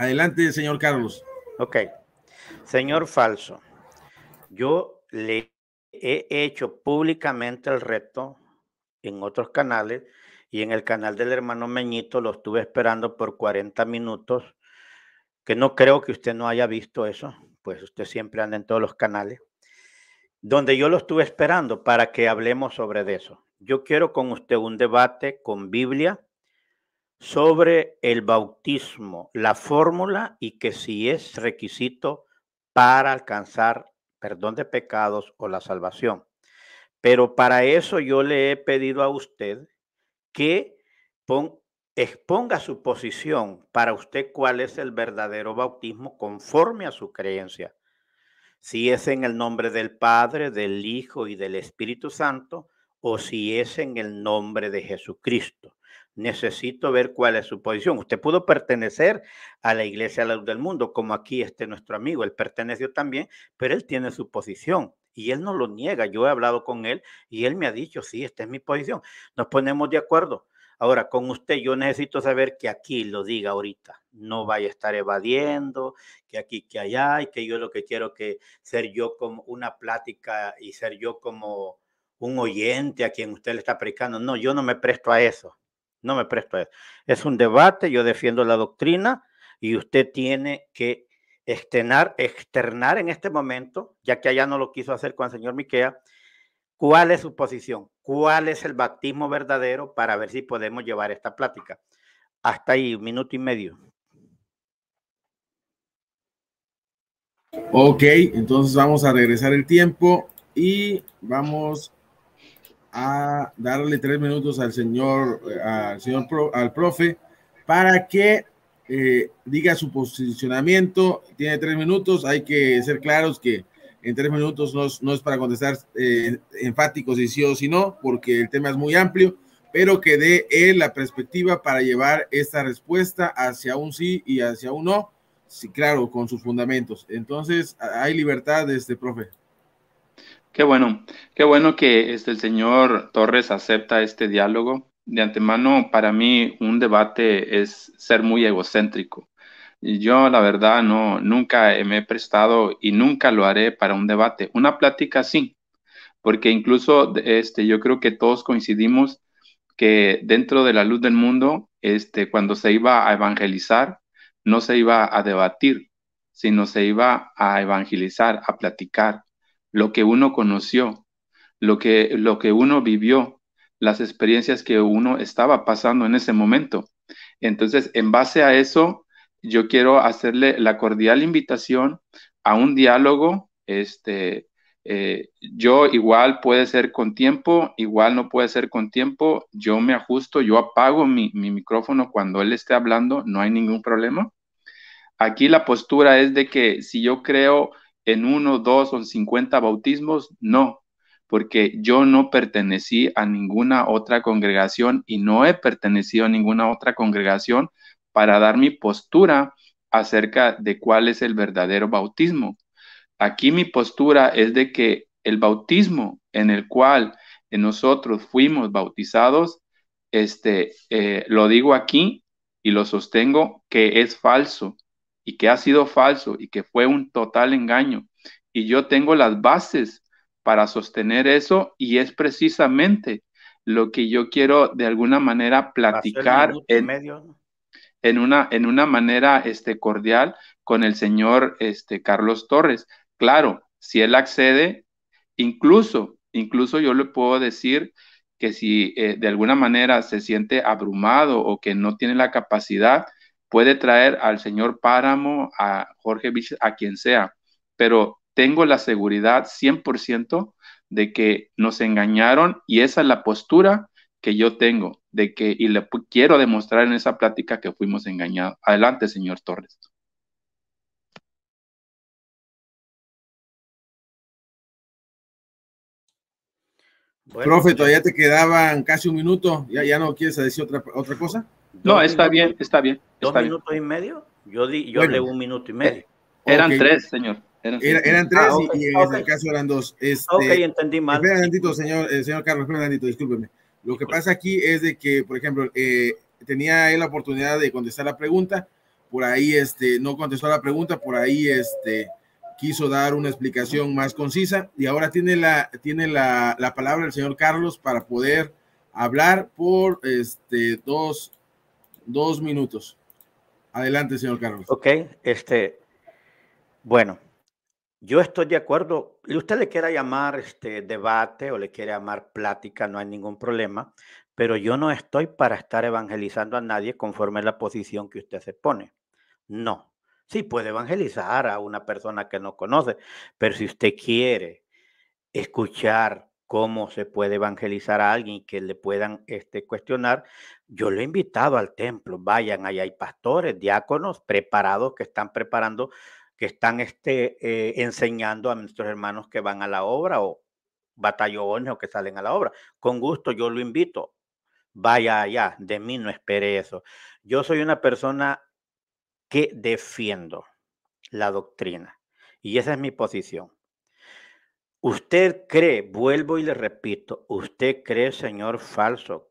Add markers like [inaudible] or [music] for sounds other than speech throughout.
Adelante, señor Carlos. Ok. Señor Falso, yo le he hecho públicamente el reto en otros canales y en el canal del hermano Meñito lo estuve esperando por 40 minutos, que no creo que usted no haya visto eso, pues usted siempre anda en todos los canales, donde yo lo estuve esperando para que hablemos sobre eso. Yo quiero con usted un debate con Biblia, sobre el bautismo, la fórmula y que si es requisito para alcanzar perdón de pecados o la salvación. Pero para eso yo le he pedido a usted que exponga su posición para usted cuál es el verdadero bautismo conforme a su creencia. Si es en el nombre del Padre, del Hijo y del Espíritu Santo, o si es en el nombre de Jesucristo necesito ver cuál es su posición. Usted pudo pertenecer a la Iglesia de la Luz del Mundo, como aquí este nuestro amigo, él perteneció también, pero él tiene su posición y él no lo niega. Yo he hablado con él y él me ha dicho, sí, esta es mi posición. Nos ponemos de acuerdo. Ahora, con usted yo necesito saber que aquí lo diga ahorita. No vaya a estar evadiendo, que aquí, que allá, y que yo lo que quiero que ser yo como una plática y ser yo como un oyente a quien usted le está predicando. No, yo no me presto a eso no me presto a eso. Es un debate, yo defiendo la doctrina y usted tiene que externar, externar en este momento, ya que allá no lo quiso hacer con el señor Miquea, cuál es su posición, cuál es el bautismo verdadero para ver si podemos llevar esta plática. Hasta ahí, un minuto y medio. Ok, entonces vamos a regresar el tiempo y vamos a darle tres minutos al señor, eh, al señor al profe, para que eh, diga su posicionamiento. Tiene tres minutos, hay que ser claros que en tres minutos no, es para contestar eh, enfáticos y sí o si no, porque el tema es muy amplio, pero que dé él la perspectiva para llevar esta respuesta hacia un sí y hacia un no, sí, claro, con sus fundamentos. Entonces, hay libertad de este profe. Qué bueno, qué bueno que este, el señor Torres acepta este diálogo. De antemano, para mí, un debate es ser muy egocéntrico. Yo, la verdad, no, nunca me he prestado y nunca lo haré para un debate. Una plática sí, porque incluso este, yo creo que todos coincidimos que dentro de la luz del mundo, este, cuando se iba a evangelizar, no se iba a debatir, sino se iba a evangelizar, a platicar lo que uno conoció, lo que, lo que uno vivió, las experiencias que uno estaba pasando en ese momento. Entonces, en base a eso, yo quiero hacerle la cordial invitación a un diálogo. Este, eh, yo igual puede ser con tiempo, igual no puede ser con tiempo. Yo me ajusto, yo apago mi, mi micrófono cuando él esté hablando, no hay ningún problema. Aquí la postura es de que si yo creo en uno, dos o cincuenta bautismos, no, porque yo no pertenecí a ninguna otra congregación y no he pertenecido a ninguna otra congregación para dar mi postura acerca de cuál es el verdadero bautismo. Aquí mi postura es de que el bautismo en el cual nosotros fuimos bautizados, este, eh, lo digo aquí y lo sostengo que es falso, y que ha sido falso y que fue un total engaño. Y yo tengo las bases para sostener eso y es precisamente lo que yo quiero de alguna manera platicar en, medio. en, una, en una manera este, cordial con el señor este, Carlos Torres. Claro, si él accede, incluso, incluso yo le puedo decir que si eh, de alguna manera se siente abrumado o que no tiene la capacidad, puede traer al señor Páramo, a Jorge Vich, a quien sea, pero tengo la seguridad 100% de que nos engañaron y esa es la postura que yo tengo, de que, y le quiero demostrar en esa plática que fuimos engañados. Adelante, señor Torres. Bueno, Profe, todavía te quedaban casi un minuto, ¿ya, ya no quieres decir otra, otra cosa? No, está bien, está bien. ¿Dos minutos y medio? Yo, di, yo un minuto y medio. Eh, eran tres, señor. Eran, tres ah, y, en este caso eran dos. Este, ok, entendí mal. Espera señor, eh, señor Carlos, espera discúlpeme. Lo que pasa aquí es de que, por ejemplo, eh, tenía él la oportunidad de contestar la pregunta, por ahí este, no contestó la pregunta, por ahí este, quiso dar una explicación más concisa y ahora tiene la, tiene la, la palabra el señor Carlos para poder hablar por este, dos dos minutos. Adelante, señor Carlos. Ok, este, bueno, yo estoy de acuerdo. Y usted le quiera llamar este debate o le quiere llamar plática, no hay ningún problema, pero yo no estoy para estar evangelizando a nadie conforme a la posición que usted se pone. No. Sí, puede evangelizar a una persona que no conoce, pero si usted quiere escuchar cómo se puede evangelizar a alguien que le puedan este, cuestionar, yo lo he invitado al templo, vayan, allá hay pastores, diáconos preparados que están preparando, que están este, eh, enseñando a nuestros hermanos que van a la obra o batallones o que salen a la obra. Con gusto yo lo invito, vaya allá, de mí no espere eso. Yo soy una persona que defiendo la doctrina y esa es mi posición. Usted cree, vuelvo y le repito, usted cree, señor falso,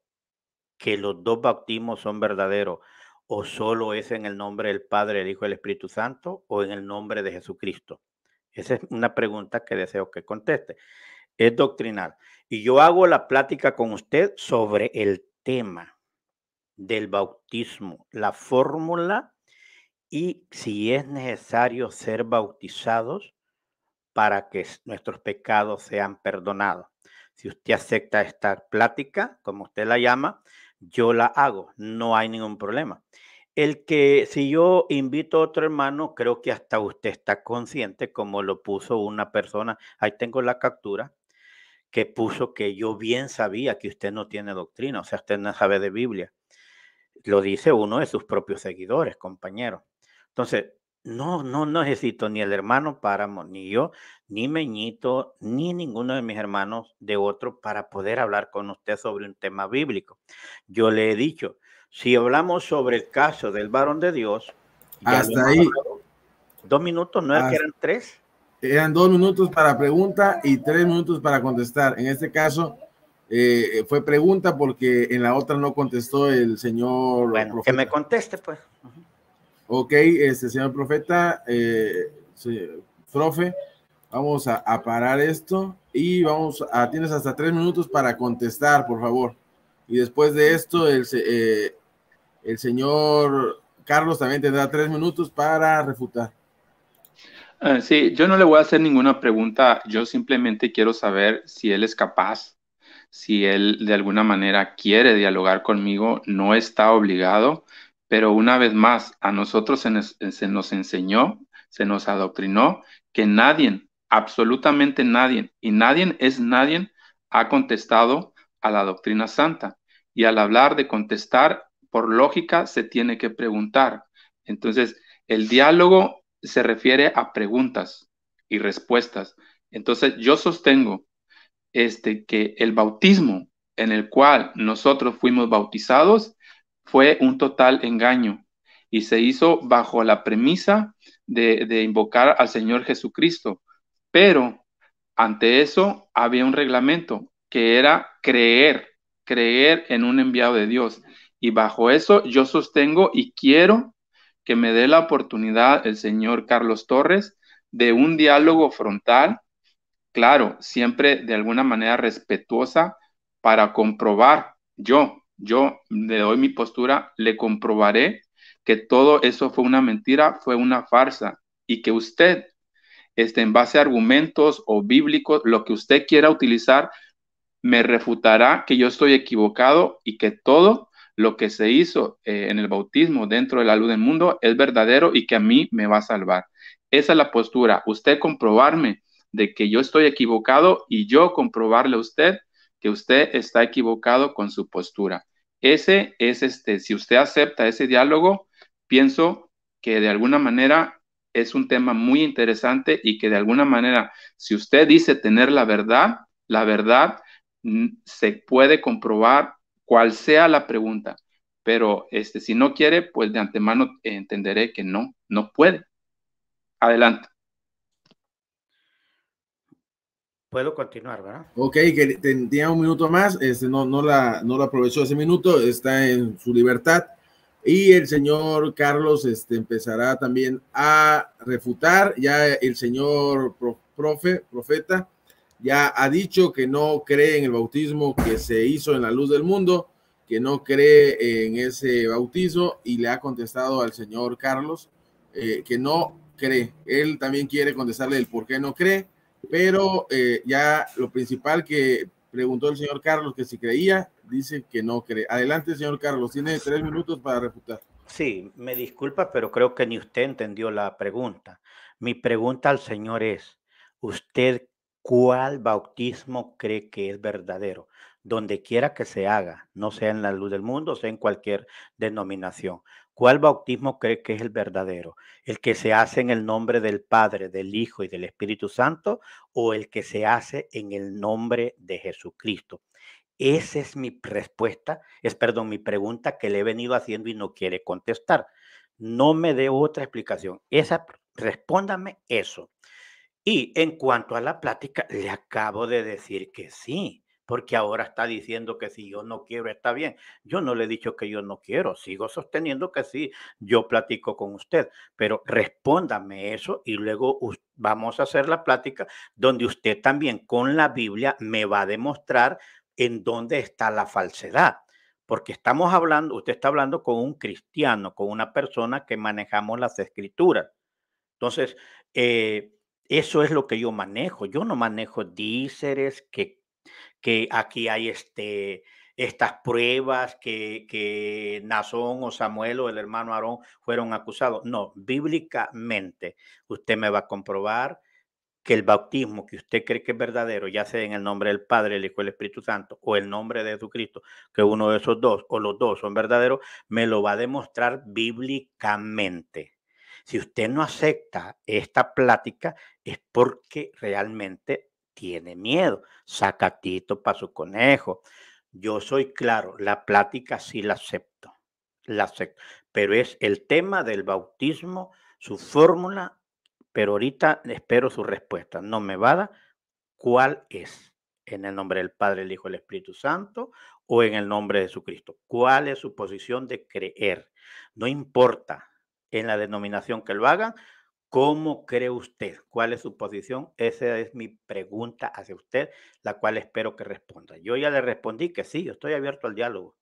que los dos bautismos son verdaderos o solo es en el nombre del Padre, el Hijo y el Espíritu Santo o en el nombre de Jesucristo. Esa es una pregunta que deseo que conteste. Es doctrinal. Y yo hago la plática con usted sobre el tema del bautismo, la fórmula y si es necesario ser bautizados para que nuestros pecados sean perdonados. Si usted acepta esta plática, como usted la llama, yo la hago, no hay ningún problema. El que si yo invito a otro hermano, creo que hasta usted está consciente, como lo puso una persona, ahí tengo la captura, que puso que yo bien sabía que usted no tiene doctrina, o sea, usted no sabe de Biblia. Lo dice uno de sus propios seguidores, compañero. Entonces, no, no, necesito ni el hermano Páramo, ni yo, ni Meñito, ni ninguno de mis hermanos de otro para poder hablar con usted sobre un tema bíblico. Yo le he dicho, si hablamos sobre el caso del varón de Dios, hasta ahí. dos minutos, no que eran tres. Eran dos minutos para pregunta y tres minutos para contestar. En este caso, eh, fue pregunta porque en la otra no contestó el señor. Bueno, que me conteste, pues. Ok, este señor profeta, eh, profe, vamos a, parar esto y vamos a, tienes hasta tres minutos para contestar, por favor. Y después de esto, el, eh, el señor Carlos también tendrá tres minutos para refutar. Eh, sí, yo no le voy a hacer ninguna pregunta, yo simplemente quiero saber si él es capaz, si él de alguna manera quiere dialogar conmigo, no está obligado, pero una vez más, a nosotros se nos, enseñó, se nos adoctrinó que nadie, absolutamente nadie, y nadie es nadie, ha contestado a la doctrina santa. Y al hablar de contestar, por lógica se tiene que preguntar. Entonces, el diálogo se refiere a preguntas y respuestas. Entonces, yo sostengo este, que el bautismo en el cual nosotros fuimos bautizados fue un total engaño y se hizo bajo la premisa de, invocar al Señor Jesucristo. Pero ante eso había un reglamento que era creer, creer en un enviado de Dios. Y bajo eso yo sostengo y quiero que me dé la oportunidad el señor Carlos Torres de un diálogo frontal, claro, siempre de alguna manera respetuosa para comprobar yo yo le doy mi postura, le comprobaré que todo eso fue una mentira, fue una farsa y que usted, este, en base a argumentos o bíblicos, lo que usted quiera utilizar, me refutará que yo estoy equivocado y que todo lo que se hizo eh, en el bautismo dentro de la luz del mundo es verdadero y que a mí me va a salvar. Esa es la postura, usted comprobarme de que yo estoy equivocado y yo comprobarle a usted que usted está equivocado con su postura. Ese es este, si usted acepta ese diálogo, pienso que de alguna manera es un tema muy interesante y que de alguna manera, si usted dice tener la verdad, la verdad mm, se puede comprobar cual sea la pregunta, pero este, si no quiere, pues de antemano entenderé que no, no puede. Adelante. puedo continuar, ¿verdad? Ok, que tenía un minuto más, este, no, no, la, no lo aprovechó ese minuto, está en su libertad. Y el señor Carlos este, empezará también a refutar, ya el señor profe, profeta, ya ha dicho que no cree en el bautismo que se hizo en la luz del mundo, que no cree en ese bautizo y le ha contestado al señor Carlos eh, que no cree. Él también quiere contestarle el por qué no cree pero eh, ya lo principal que preguntó el señor Carlos que si creía, dice que no cree. Adelante, señor Carlos, tiene tres minutos para refutar. Sí, me disculpa, pero creo que ni usted entendió la pregunta. Mi pregunta al señor es, ¿usted cuál bautismo cree que es verdadero? Donde quiera que se haga, no sea en la luz del mundo, sea en cualquier denominación. ¿Cuál bautismo cree que es el verdadero? ¿El que se hace en el nombre del Padre, del Hijo y del Espíritu Santo o el que se hace en el nombre de Jesucristo? Esa es mi respuesta, es perdón, mi pregunta que le he venido haciendo y no quiere contestar. No me dé otra explicación. Esa, respóndame eso. Y en cuanto a la plática, le acabo de decir que sí porque ahora está diciendo que si yo no quiero está bien. Yo no le he dicho que yo no quiero, sigo sosteniendo que sí, yo platico con usted, pero respóndame eso y luego vamos a hacer la plática donde usted también con la Biblia me va a demostrar en dónde está la falsedad. Porque estamos hablando, usted está hablando con un cristiano, con una persona que manejamos las escrituras. Entonces, eh, eso es lo que yo manejo. Yo no manejo díceres, que que aquí hay este, estas pruebas que, que Nazón o Samuel o el hermano Aarón fueron acusados. No, bíblicamente usted me va a comprobar que el bautismo que usted cree que es verdadero, ya sea en el nombre del Padre, el Hijo, el Espíritu Santo, o el nombre de Jesucristo, que uno de esos dos o los dos son verdaderos, me lo va a demostrar bíblicamente. Si usted no acepta esta plática, es porque realmente tiene miedo. Sacatito para su conejo. Yo soy claro, la plática sí la acepto, la acepto, pero es el tema del bautismo, su fórmula, pero ahorita espero su respuesta. No me va dar cuál es, en el nombre del Padre, el Hijo, el Espíritu Santo o en el nombre de Jesucristo. ¿Cuál es su posición de creer? No importa en la denominación que lo hagan, ¿Cómo cree usted? ¿Cuál es su posición? Esa es mi pregunta hacia usted, la cual espero que responda. Yo ya le respondí que sí, yo estoy abierto al diálogo,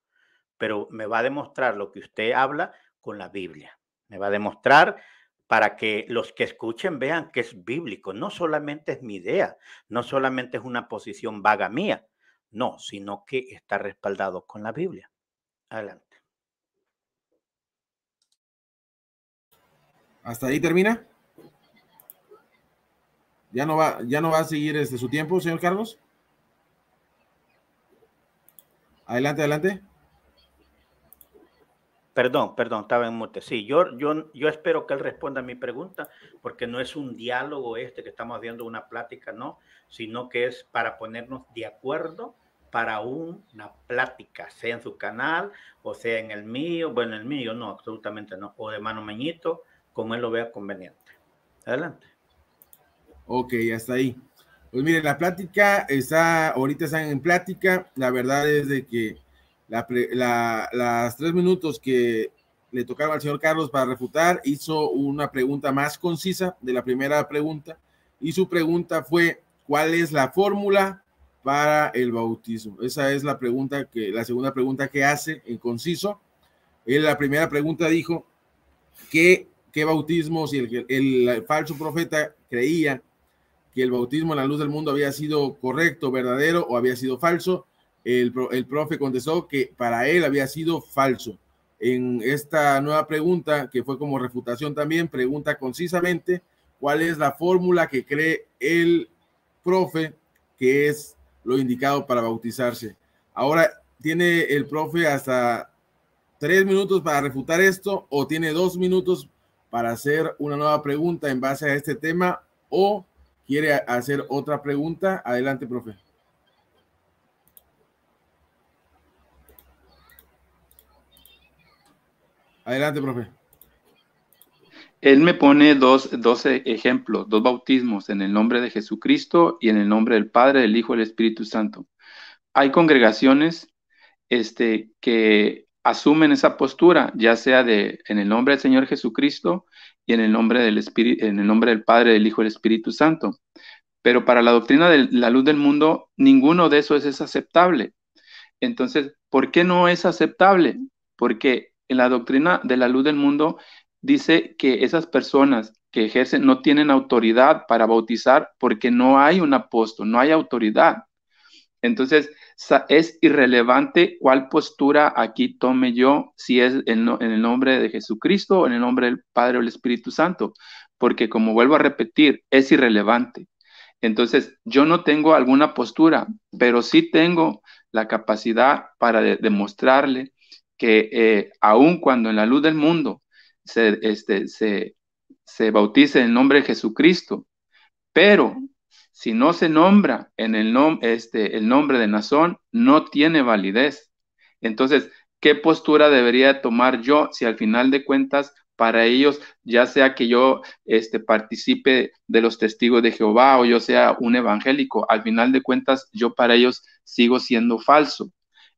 pero me va a demostrar lo que usted habla con la Biblia. Me va a demostrar para que los que escuchen vean que es bíblico. No solamente es mi idea, no solamente es una posición vaga mía, no, sino que está respaldado con la Biblia. Adelante. ¿Hasta ahí termina? ¿Ya no va, ya no va a seguir este, su tiempo, señor Carlos? Adelante, adelante. Perdón, perdón, estaba en mute. Sí, yo, yo, espero que él responda a mi pregunta, porque no es un diálogo este que estamos haciendo una plática, no, sino que es para ponernos de acuerdo para una plática, sea en su canal o sea en el mío, bueno, el mío no, absolutamente no, o de mano meñito, como él lo vea conveniente. Adelante. Ok, hasta ahí. Pues mire, la plática está, ahorita están en plática. La verdad es de que las tres minutos que le tocaba al señor Carlos para refutar, hizo una pregunta más concisa de la primera pregunta. Y su pregunta fue, ¿cuál es la fórmula para el bautismo? Esa es la pregunta que, la segunda pregunta que hace en conciso. En la primera pregunta dijo, ¿qué, qué si si el, el, el falso profeta creía que el bautismo en la luz del mundo había sido correcto, verdadero o había sido falso. El, profe contestó que para él había sido falso. En esta nueva pregunta, que fue como refutación también, pregunta concisamente cuál es la fórmula que cree el profe que es lo indicado para bautizarse. Ahora tiene el profe hasta tres minutos para refutar esto o tiene dos minutos para hacer una nueva pregunta en base a este tema o quiere hacer otra pregunta. Adelante, profe. Adelante, profe. Él me pone dos, ejemplos, dos bautismos en el nombre de Jesucristo y en el nombre del Padre, del Hijo y del Espíritu Santo. Hay congregaciones este, que asumen esa postura, ya sea de, en el nombre del Señor Jesucristo y en el nombre del Espíritu, en el nombre del Padre, del Hijo y del Espíritu Santo. Pero para la doctrina de la luz del mundo, ninguno de esos es aceptable. Entonces, ¿por qué no es aceptable? Porque en la doctrina de la luz del mundo dice que esas personas que ejercen no tienen autoridad para bautizar porque no hay un apóstol, no hay autoridad. Entonces, es irrelevante cuál postura aquí tome yo, si es en, el nombre de Jesucristo o en el nombre del Padre o del Espíritu Santo, porque como vuelvo a repetir, es irrelevante. Entonces, yo no tengo alguna postura, pero sí tengo la capacidad para demostrarle que eh, aun cuando en la luz del mundo se, este, se, se bautice en nombre de Jesucristo, pero si no se nombra en el, nom este, el nombre de Nazón, no tiene validez. Entonces, ¿qué postura debería tomar yo si al final de cuentas para ellos, ya sea que yo este, participe de los testigos de Jehová o yo sea un evangélico, al final de cuentas yo para ellos sigo siendo falso.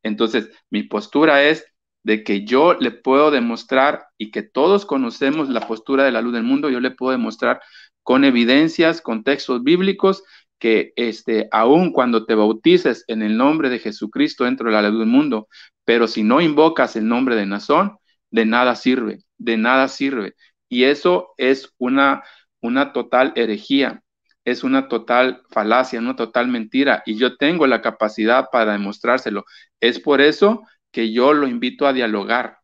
Entonces, mi postura es de que yo le puedo demostrar y que todos conocemos la postura de la luz del mundo, yo le puedo demostrar con evidencias, con textos bíblicos, que este, aun cuando te bautices en el nombre de Jesucristo dentro de la luz del mundo, pero si no invocas el nombre de Nazón, de nada sirve, de nada sirve. Y eso es una, una total herejía, es una total falacia, una total mentira. Y yo tengo la capacidad para demostrárselo. Es por eso que yo lo invito a dialogar,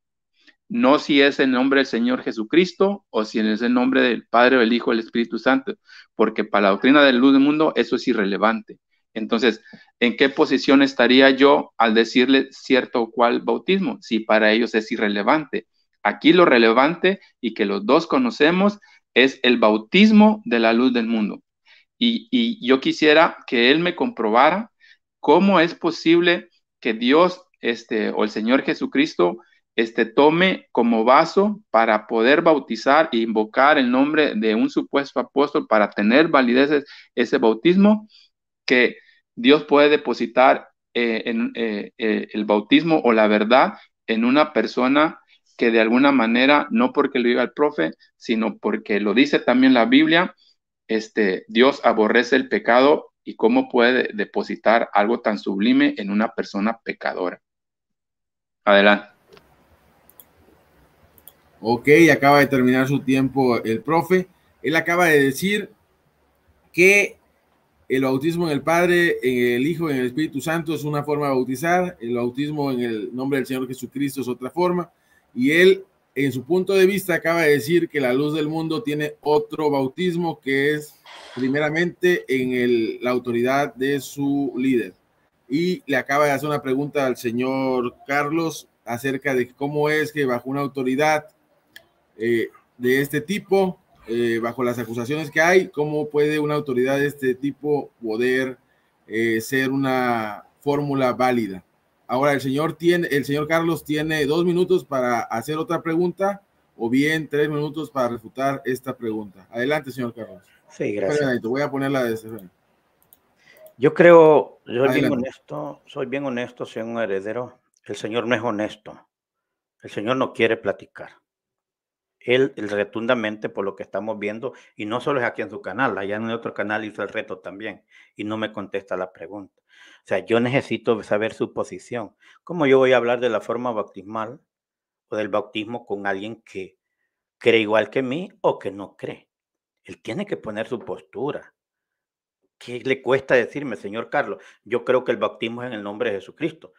no si es en nombre del Señor Jesucristo o si es el nombre del Padre, del Hijo, del Espíritu Santo, porque para la doctrina de la luz del mundo eso es irrelevante. Entonces, ¿en qué posición estaría yo al decirle cierto o cual bautismo? Si para ellos es irrelevante. Aquí lo relevante y que los dos conocemos es el bautismo de la luz del mundo. Y, y yo quisiera que él me comprobara cómo es posible que Dios este, o el Señor Jesucristo este, tome como vaso para poder bautizar e invocar el nombre de un supuesto apóstol para tener validez ese, bautismo que Dios puede depositar eh, en, eh, eh, el bautismo o la verdad en una persona que de alguna manera, no porque lo diga el profe, sino porque lo dice también la Biblia, este, Dios aborrece el pecado y cómo puede depositar algo tan sublime en una persona pecadora. Adelante. Ok, acaba de terminar su tiempo el profe. Él acaba de decir que el bautismo en el Padre, en el Hijo, en el Espíritu Santo es una forma de bautizar, el bautismo en el nombre del Señor Jesucristo es otra forma, y él en su punto de vista acaba de decir que la luz del mundo tiene otro bautismo que es primeramente en la autoridad de su líder. Y le acaba de hacer una pregunta al señor Carlos acerca de cómo es que bajo una autoridad eh, de este tipo, eh, bajo las acusaciones que hay, cómo puede una autoridad de este tipo poder eh, ser una fórmula válida. Ahora, el señor, tiene, el señor Carlos tiene dos minutos para hacer otra pregunta o bien tres minutos para refutar esta pregunta. Adelante, señor Carlos. Sí, gracias. voy a ponerla de Yo creo, yo soy bien honesto, soy bien honesto, soy un heredero. El señor no es honesto. El señor no quiere platicar él, retundamente por lo que estamos viendo, y no solo es aquí en su canal, allá en otro canal hizo el reto también, y no me contesta la pregunta. O sea, yo necesito saber su posición. ¿Cómo yo voy a hablar de la forma bautismal o del bautismo con alguien que cree igual que mí o que no cree? Él tiene que poner su postura. ¿Qué le cuesta decirme, señor Carlos? Yo creo que el bautismo es en el nombre de Jesucristo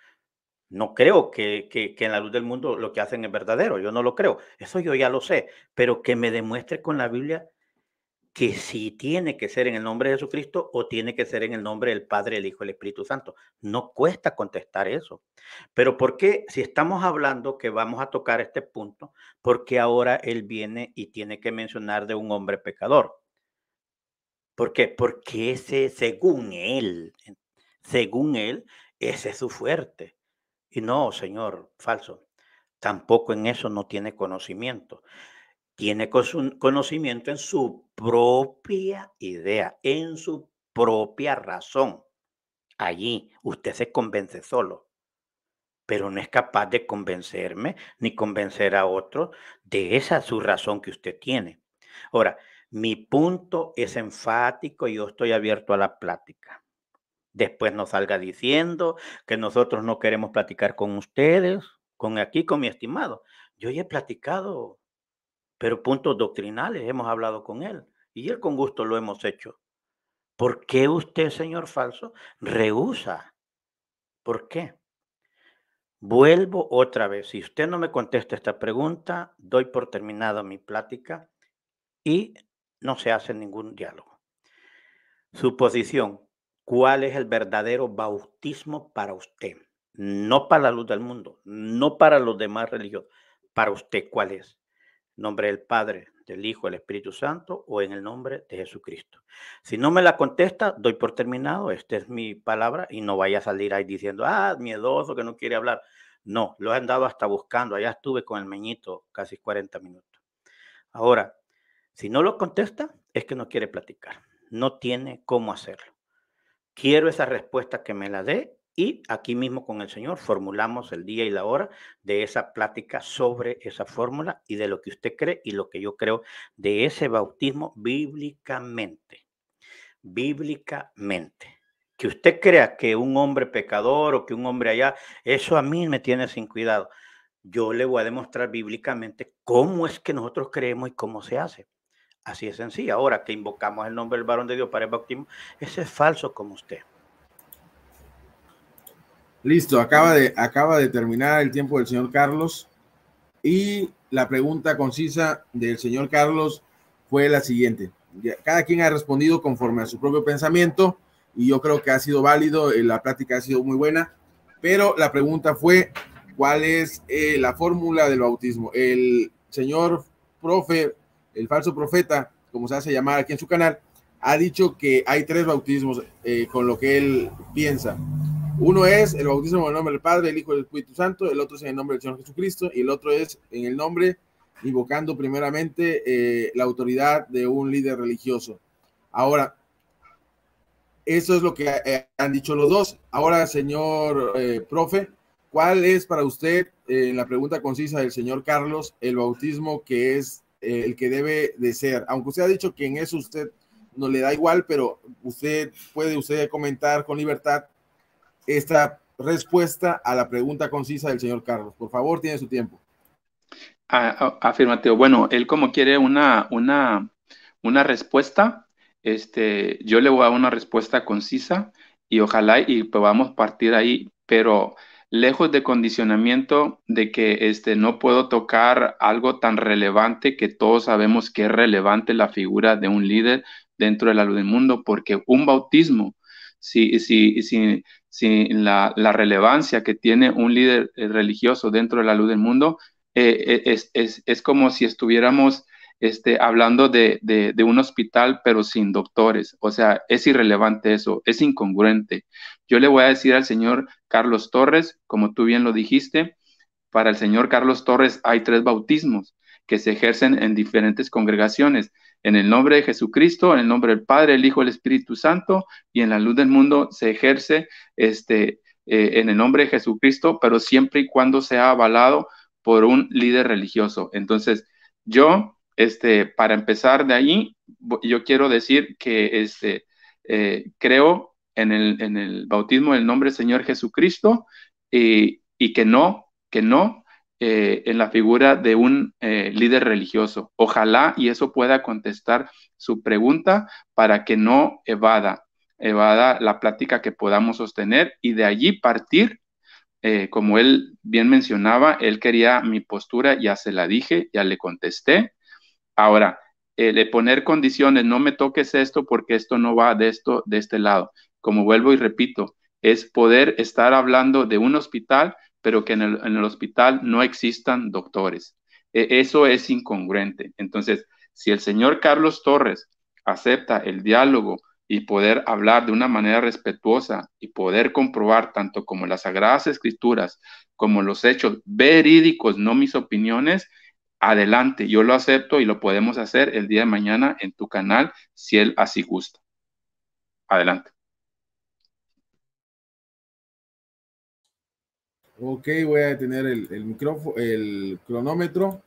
no creo que, en la luz del mundo lo que hacen es verdadero, yo no lo creo, eso yo ya lo sé, pero que me demuestre con la Biblia que si tiene que ser en el nombre de Jesucristo o tiene que ser en el nombre del Padre, el Hijo, el Espíritu Santo. No cuesta contestar eso. Pero ¿por qué si estamos hablando que vamos a tocar este punto? Porque ahora Él viene y tiene que mencionar de un hombre pecador. ¿Por qué? Porque ese, según Él, según Él, ese es su fuerte y no, señor, falso. Tampoco en eso no tiene conocimiento. Tiene conocimiento en su propia idea, en su propia razón. Allí usted se convence solo, pero no es capaz de convencerme ni convencer a otro de esa su razón que usted tiene. Ahora, mi punto es enfático y yo estoy abierto a la plática. Después nos salga diciendo que nosotros no queremos platicar con ustedes, con aquí, con mi estimado. Yo ya he platicado, pero puntos doctrinales, hemos hablado con él y él con gusto lo hemos hecho. ¿Por qué usted, señor falso, rehúsa? ¿Por qué? Vuelvo otra vez. Si usted no me contesta esta pregunta, doy por terminada mi plática y no se hace ningún diálogo. Su posición, cuál es el verdadero bautismo para usted. No para la luz del mundo, no para los demás religiosos. Para usted, ¿cuál es? ¿En nombre del Padre, del Hijo, del Espíritu Santo o en el nombre de Jesucristo? Si no me la contesta, doy por terminado. Esta es mi palabra y no vaya a salir ahí diciendo, ah, miedoso que no quiere hablar. No, lo he andado hasta buscando. Allá estuve con el meñito casi 40 minutos. Ahora, si no lo contesta, es que no quiere platicar. No tiene cómo hacerlo. Quiero esa respuesta que me la dé y aquí mismo con el Señor formulamos el día y la hora de esa plática sobre esa fórmula y de lo que usted cree y lo que yo creo de ese bautismo bíblicamente. Bíblicamente. Que usted crea que un hombre pecador o que un hombre allá, eso a mí me tiene sin cuidado. Yo le voy a demostrar bíblicamente cómo es que nosotros creemos y cómo se hace. Así es sencillo. Ahora que invocamos el nombre del varón de Dios para el bautismo, ese es falso como usted. Listo, acaba de, acaba de terminar el tiempo del señor Carlos. Y la pregunta concisa del señor Carlos fue la siguiente. Cada quien ha respondido conforme a su propio pensamiento y yo creo que ha sido válido, eh, la práctica ha sido muy buena, pero la pregunta fue, ¿cuál es eh, la fórmula del bautismo? El señor profe el falso profeta, como se hace llamar aquí en su canal, ha dicho que hay tres bautismos eh, con lo que él piensa. Uno es el bautismo en el nombre del Padre, el Hijo y el Espíritu Santo, el otro es en el nombre del Señor Jesucristo y el otro es en el nombre, invocando primeramente eh, la autoridad de un líder religioso. Ahora, eso es lo que eh, han dicho los dos. Ahora, señor profe, ¿cuál es para usted, en la pregunta concisa del señor Carlos, el bautismo que es eh, el que debe de ser. Aunque usted ha dicho que en eso usted no le da igual, pero usted puede usted comentar con libertad esta respuesta a la pregunta concisa del señor Carlos. Por favor, tiene su tiempo. Ah, ah, afirmativo. Bueno, él como quiere una, una, una respuesta, este, yo le voy a dar una respuesta concisa y ojalá y podamos partir ahí, pero lejos de condicionamiento de que este, no puedo tocar algo tan relevante que todos sabemos que es relevante la figura de un líder dentro de la luz del mundo, porque un bautismo, si, si, si, la, la, relevancia que tiene un líder religioso dentro de la luz del mundo, eh, eh, es, es, es como si estuviéramos este, hablando de, un hospital pero sin doctores. O sea, es irrelevante eso, es incongruente. Yo le voy a decir al señor Carlos Torres, como tú bien lo dijiste, para el señor Carlos Torres hay tres bautismos que se ejercen en diferentes congregaciones. En el nombre de Jesucristo, en el nombre del Padre, el Hijo, el Espíritu Santo y en la luz del mundo se ejerce este, eh, en el nombre de Jesucristo, pero siempre y cuando sea avalado por un líder religioso. Entonces, yo este, para empezar de ahí, yo quiero decir que este, eh, creo en el, el, bautismo del nombre Señor Jesucristo y, que no, que no, eh, en la figura de un eh, líder religioso. Ojalá y eso pueda contestar su pregunta para que no evada, evada la plática que podamos sostener y de allí partir como él bien mencionaba, él quería mi postura, ya se la dije, ya le contesté, Ahora, el eh, de poner condiciones, no me toques esto porque esto no va de esto, de este lado. Como vuelvo y repito, es poder estar hablando de un hospital, pero que en el, hospital no existan doctores. E, eso es incongruente. Entonces, si el señor Carlos Torres acepta el diálogo y poder hablar de una manera respetuosa y poder comprobar tanto como las sagradas escrituras como los hechos verídicos, no mis opiniones, adelante, yo lo acepto y lo podemos hacer el día de mañana en tu canal si él así gusta. Adelante. Ok, voy a tener el, micrófono, el cronómetro.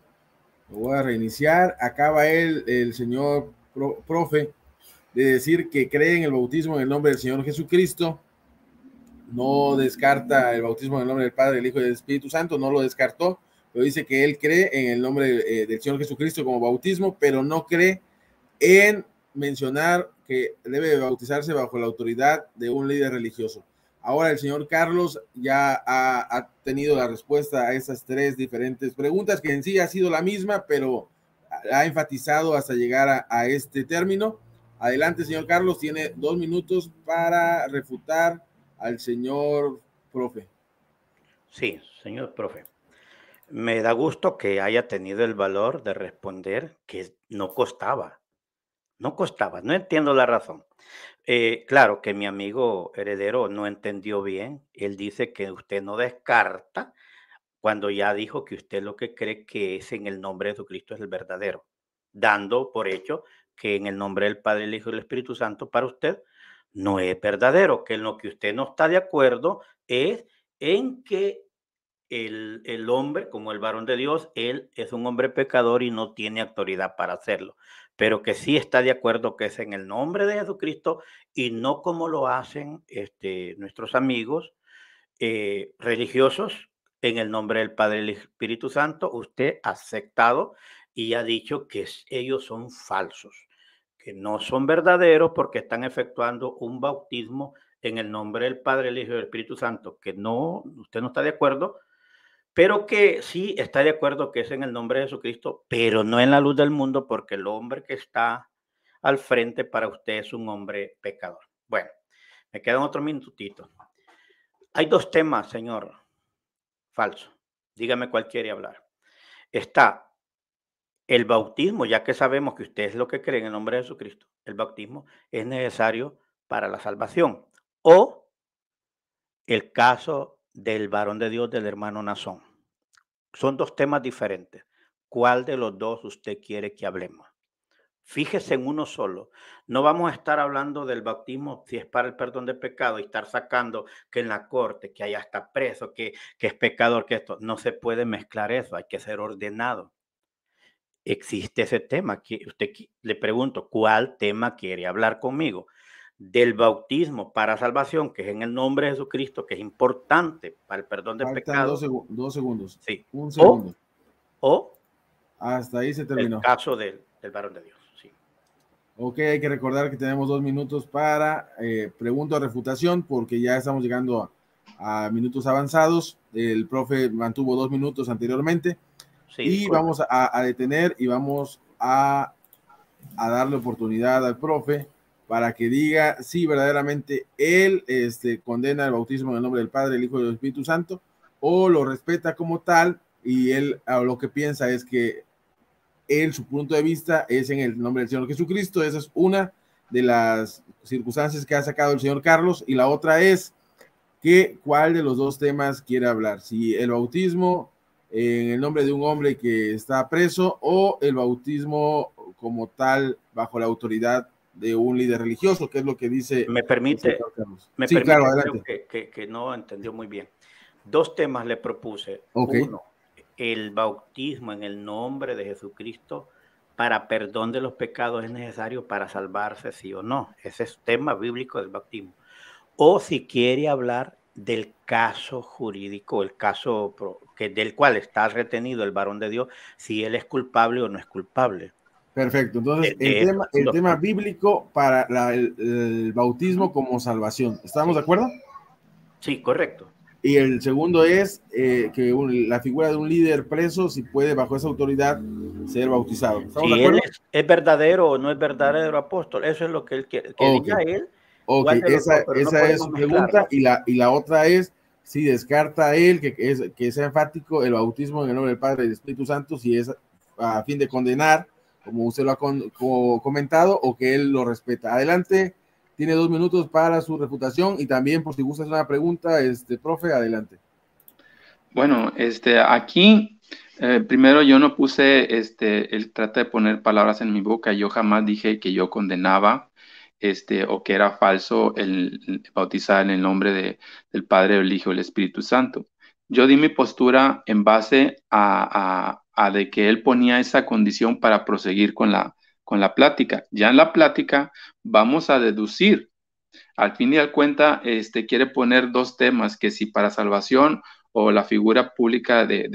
Lo voy a reiniciar. Acaba él, el señor profe, de decir que cree en el bautismo en el nombre del Señor Jesucristo. No descarta el bautismo en el nombre del Padre, el Hijo y del Espíritu Santo. No lo descartó dice que él cree en el nombre eh, del Señor Jesucristo como bautismo, pero no cree en mencionar que debe bautizarse bajo la autoridad de un líder religioso. Ahora el señor Carlos ya ha, tenido la respuesta a esas tres diferentes preguntas, que en sí ha sido la misma, pero ha enfatizado hasta llegar a este término. Adelante, señor Carlos, tiene dos minutos para refutar al señor profe. Sí, señor profe. Me da gusto que haya tenido el valor de responder que no costaba. No costaba, no entiendo la razón. Eh, claro que mi amigo heredero no entendió bien. Él dice que usted no descarta cuando ya dijo que usted lo que cree que es en el nombre de Jesucristo es el verdadero, dando por hecho que en el nombre del Padre, el Hijo y el Espíritu Santo para usted no es verdadero, que en lo que usted no está de acuerdo es en que el, el, hombre, como el varón de Dios, él es un hombre pecador y no tiene autoridad para hacerlo, pero que sí está de acuerdo que es en el nombre de Jesucristo y no como lo hacen este, nuestros amigos eh, religiosos, en el nombre del Padre y el Espíritu Santo, usted ha aceptado y ha dicho que ellos son falsos, que no son verdaderos porque están efectuando un bautismo en el nombre del Padre, el y el Espíritu Santo, que no, usted no está de acuerdo, pero que sí está de acuerdo que es en el nombre de Jesucristo, pero no en la luz del mundo, porque el hombre que está al frente para usted es un hombre pecador. Bueno, me quedan otro minutitos. Hay dos temas, señor. Falso. Dígame cuál quiere hablar. Está el bautismo, ya que sabemos que usted es lo que cree en el nombre de Jesucristo. El bautismo es necesario para la salvación. O el caso del varón de Dios del hermano Nazón. Son dos temas diferentes. ¿Cuál de los dos usted quiere que hablemos? Fíjese en uno solo. No vamos a estar hablando del bautismo si es para el perdón de pecado y estar sacando que en la corte, que allá está preso, que, que es pecador, que esto. No se puede mezclar eso, hay que ser ordenado. Existe ese tema. que Usted le pregunto, ¿cuál tema quiere hablar conmigo? del bautismo para salvación, que es en el nombre de Jesucristo, que es importante para el perdón de pecados. Dos, segundos. Sí. Un segundo. O, hasta ahí se terminó. El caso del, varón de Dios. Sí. Ok, hay que recordar que tenemos dos minutos para eh, pregunta o refutación, porque ya estamos llegando a, minutos avanzados. El profe mantuvo dos minutos anteriormente. Sí, y vamos a, a, detener y vamos a, a darle oportunidad al profe para que diga si verdaderamente él este, condena el bautismo en el nombre del Padre, el Hijo y el Espíritu Santo, o lo respeta como tal y él lo que piensa es que él, su punto de vista es en el nombre del Señor Jesucristo. Esa es una de las circunstancias que ha sacado el señor Carlos y la otra es que cuál de los dos temas quiere hablar, si el bautismo en el nombre de un hombre que está preso o el bautismo como tal bajo la autoridad de un líder religioso, que es lo que dice. Me permite, me Que, no entendió muy bien. Dos temas le propuse. Uno, el bautismo en el nombre de Jesucristo para perdón de los pecados es necesario para salvarse, sí o no. Ese es tema bíblico del bautismo. O si quiere hablar del caso jurídico, el caso que, del cual está retenido el varón de Dios, si él es culpable o no es culpable. Perfecto, entonces el, eh, eh, tema, bíblico para el, bautismo como salvación, ¿estamos de acuerdo? Sí, correcto. Y el segundo es eh, que la figura de un líder preso, si puede bajo esa autoridad ser bautizado. ¿Estamos de acuerdo? es, verdadero o no es verdadero apóstol, eso es lo que él quiere. Que él. Ok, esa, es su pregunta. Y la, y la otra es si descarta él que, es, que sea enfático el bautismo en el nombre del Padre y del Espíritu Santo, si es a fin de condenar como usted lo ha comentado, o que él lo respeta. Adelante, tiene dos minutos para su reputación y también por si gusta hacer una pregunta, este profe, adelante. Bueno, este aquí eh, primero yo no puse este él trata de poner palabras en mi boca, yo jamás dije que yo condenaba este o que era falso el, bautizar en el nombre del Padre, el Hijo y el Espíritu Santo. Yo di mi postura en base a de que él ponía esa condición para proseguir con la, con la plática. Ya en la plática vamos a deducir. Al fin y al cuenta, este, quiere poner dos temas, que si para salvación o la figura pública de,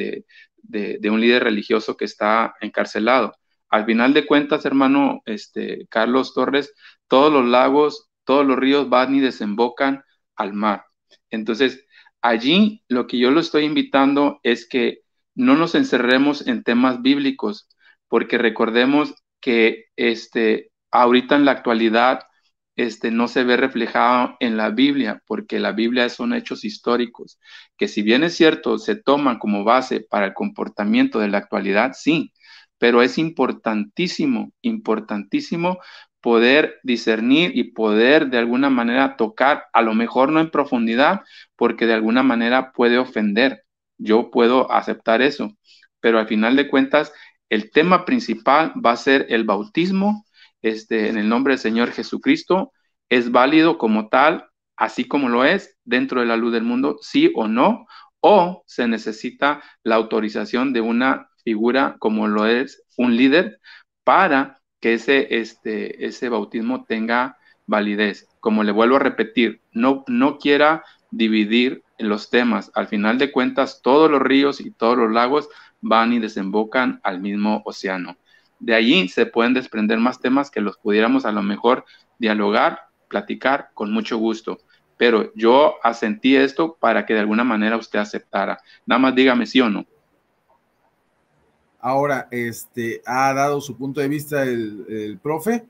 de, de, un líder religioso que está encarcelado. Al final de cuentas, hermano este, Carlos Torres, todos los lagos, todos los ríos van y desembocan al mar. Entonces, allí lo que yo lo estoy invitando es que no nos encerremos en temas bíblicos, porque recordemos que este, ahorita en la actualidad este, no se ve reflejado en la Biblia, porque la Biblia son hechos históricos, que si bien es cierto, se toman como base para el comportamiento de la actualidad, sí, pero es importantísimo, importantísimo poder discernir y poder de alguna manera tocar, a lo mejor no en profundidad, porque de alguna manera puede ofender, yo puedo aceptar eso. Pero al final de cuentas, el tema principal va a ser el bautismo este, en el nombre del Señor Jesucristo. Es válido como tal, así como lo es, dentro de la luz del mundo, sí o no, o se necesita la autorización de una figura como lo es un líder para que ese, este, ese bautismo tenga validez. Como le vuelvo a repetir, no, no quiera dividir los temas. Al final de cuentas, todos los ríos y todos los lagos van y desembocan al mismo océano. De allí se pueden desprender más temas que los pudiéramos a lo mejor dialogar, platicar con mucho gusto. Pero yo asentí esto para que de alguna manera usted aceptara. Nada más dígame sí o no. Ahora, este, ha dado su punto de vista el, profe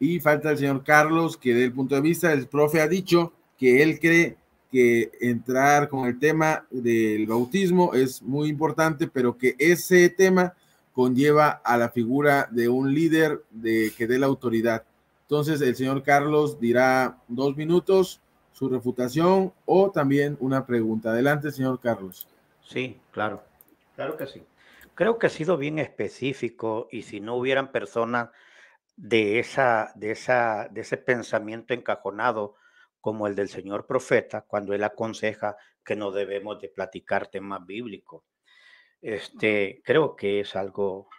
y falta el señor Carlos que del el punto de vista. del profe ha dicho que él cree que entrar con el tema del bautismo es muy importante, pero que ese tema conlleva a la figura de un líder de, que dé la autoridad. Entonces el señor Carlos dirá dos minutos su refutación o también una pregunta. Adelante, señor Carlos. Sí, claro, claro que sí. Creo que ha sido bien específico y si no hubieran personas de, esa, de, esa, de ese pensamiento encajonado, como el del señor profeta, cuando él aconseja que no debemos de platicar temas bíblicos. Este, creo que es algo,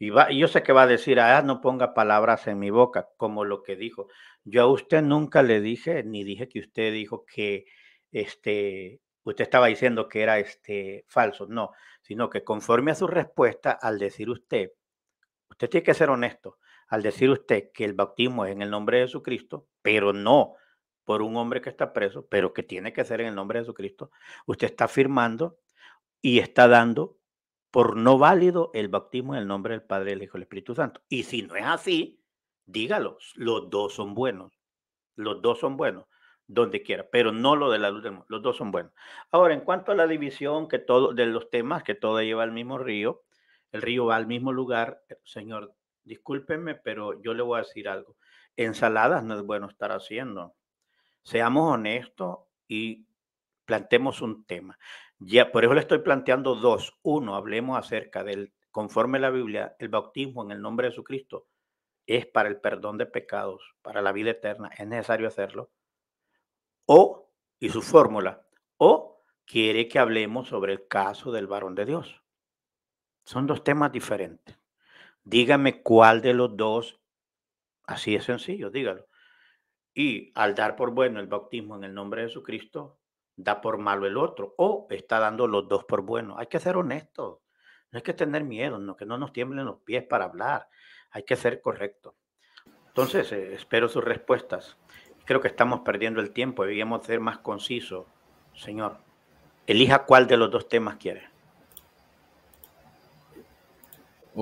y yo sé que va a decir, ah, no ponga palabras en mi boca, como lo que dijo. Yo a usted nunca le dije, ni dije que usted dijo que, este, usted estaba diciendo que era, este, falso, no, sino que conforme a su respuesta, al decir usted, usted tiene que ser honesto, al decir usted que el bautismo es en el nombre de Jesucristo, pero no por un hombre que está preso, pero que tiene que ser en el nombre de Jesucristo, usted está firmando y está dando por no válido el bautismo en el nombre del Padre, el Hijo y del Espíritu Santo. Y si no es así, dígalo, los dos son buenos, los dos son buenos, donde quiera, pero no lo de la luz del mundo, los dos son buenos. Ahora, en cuanto a la división que todo, de los temas, que todo lleva al mismo río, el río va al mismo lugar, eh, Señor, discúlpenme, pero yo le voy a decir algo. Ensaladas no es bueno estar haciendo. Seamos honestos y planteemos un tema. Ya, por eso le estoy planteando dos. Uno, hablemos acerca del, conforme la Biblia, el bautismo en el nombre de Jesucristo es para el perdón de pecados, para la vida eterna. Es necesario hacerlo. O, y su fórmula, o quiere que hablemos sobre el caso del varón de Dios. Son dos temas diferentes. Dígame cuál de los dos, así es sencillo, dígalo. Y al dar por bueno el bautismo en el nombre de Jesucristo, da por malo el otro o está dando los dos por bueno. Hay que ser honesto no hay que tener miedo, no, que no nos tiemblen los pies para hablar, hay que ser correcto Entonces, eh, espero sus respuestas. Creo que estamos perdiendo el tiempo, debíamos ser más concisos. Señor, elija cuál de los dos temas quieres.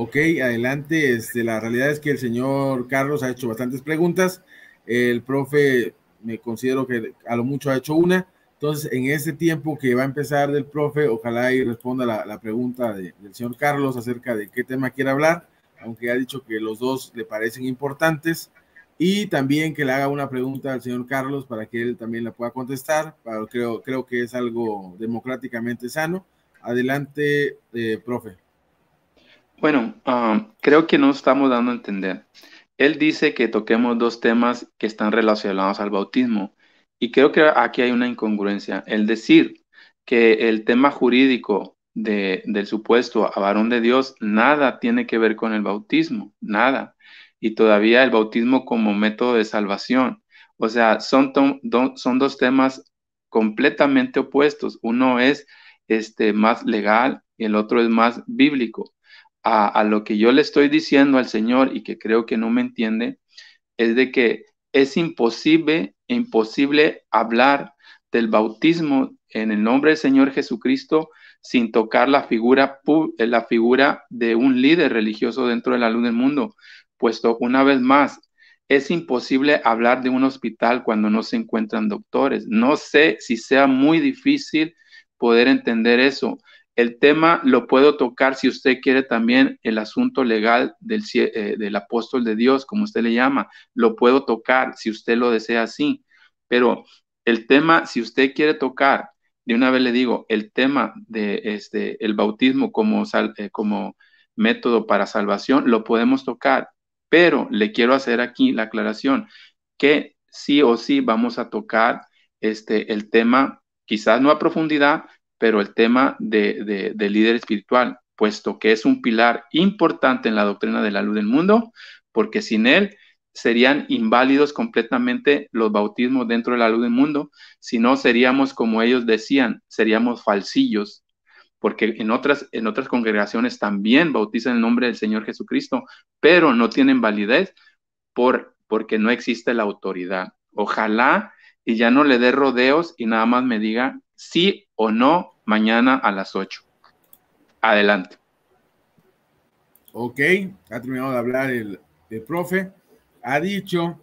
Ok, adelante. Este, la realidad es que el señor Carlos ha hecho bastantes preguntas. El profe, me considero que a lo mucho ha hecho una. Entonces, en este tiempo que va a empezar del profe, ojalá y responda la, pregunta del señor Carlos acerca de qué tema quiere hablar, aunque ha dicho que los dos le parecen importantes. Y también que le haga una pregunta al señor Carlos para que él también la pueda contestar. creo, que es algo democráticamente sano. Adelante, eh, profe. Bueno, ah, creo que no estamos dando a entender. Él dice que toquemos dos temas que están relacionados al bautismo. Y creo que aquí hay una incongruencia. El decir que el tema jurídico del supuesto a varón de Dios nada tiene que ver con el bautismo, nada. Y todavía el bautismo como método de salvación. O sea, son, son dos temas completamente opuestos. Uno es este, más legal y el otro es más bíblico a, lo que yo le estoy diciendo al Señor y que creo que no me entiende, es de que es imposible, imposible hablar del bautismo en el nombre del Señor Jesucristo sin tocar la figura, eh, la figura de un líder religioso dentro de la luz del mundo, puesto una vez más, es imposible hablar de un hospital cuando no se encuentran doctores. No sé si sea muy difícil poder entender eso, el tema lo puedo tocar si usted quiere también el asunto legal del, eh, del apóstol de Dios, como usted le llama. Lo puedo tocar si usted lo desea así. Pero el tema, si usted quiere tocar, de una vez le digo, el tema de este, el bautismo como, eh, como método para salvación, lo podemos tocar. Pero le quiero hacer aquí la aclaración que sí o sí vamos a tocar este, el tema, quizás no a profundidad, pero el tema de, líder espiritual, puesto que es un pilar importante en la doctrina de la luz del mundo, porque sin él serían inválidos completamente los bautismos dentro de la luz del mundo, si no seríamos como ellos decían, seríamos falsillos, porque en otras, en otras congregaciones también bautizan el nombre del Señor Jesucristo, pero no tienen validez por, porque no existe la autoridad. Ojalá y ya no le dé rodeos y nada más me diga sí o no mañana a las 8. Adelante. Ok, ha terminado de hablar el, profe. Ha dicho,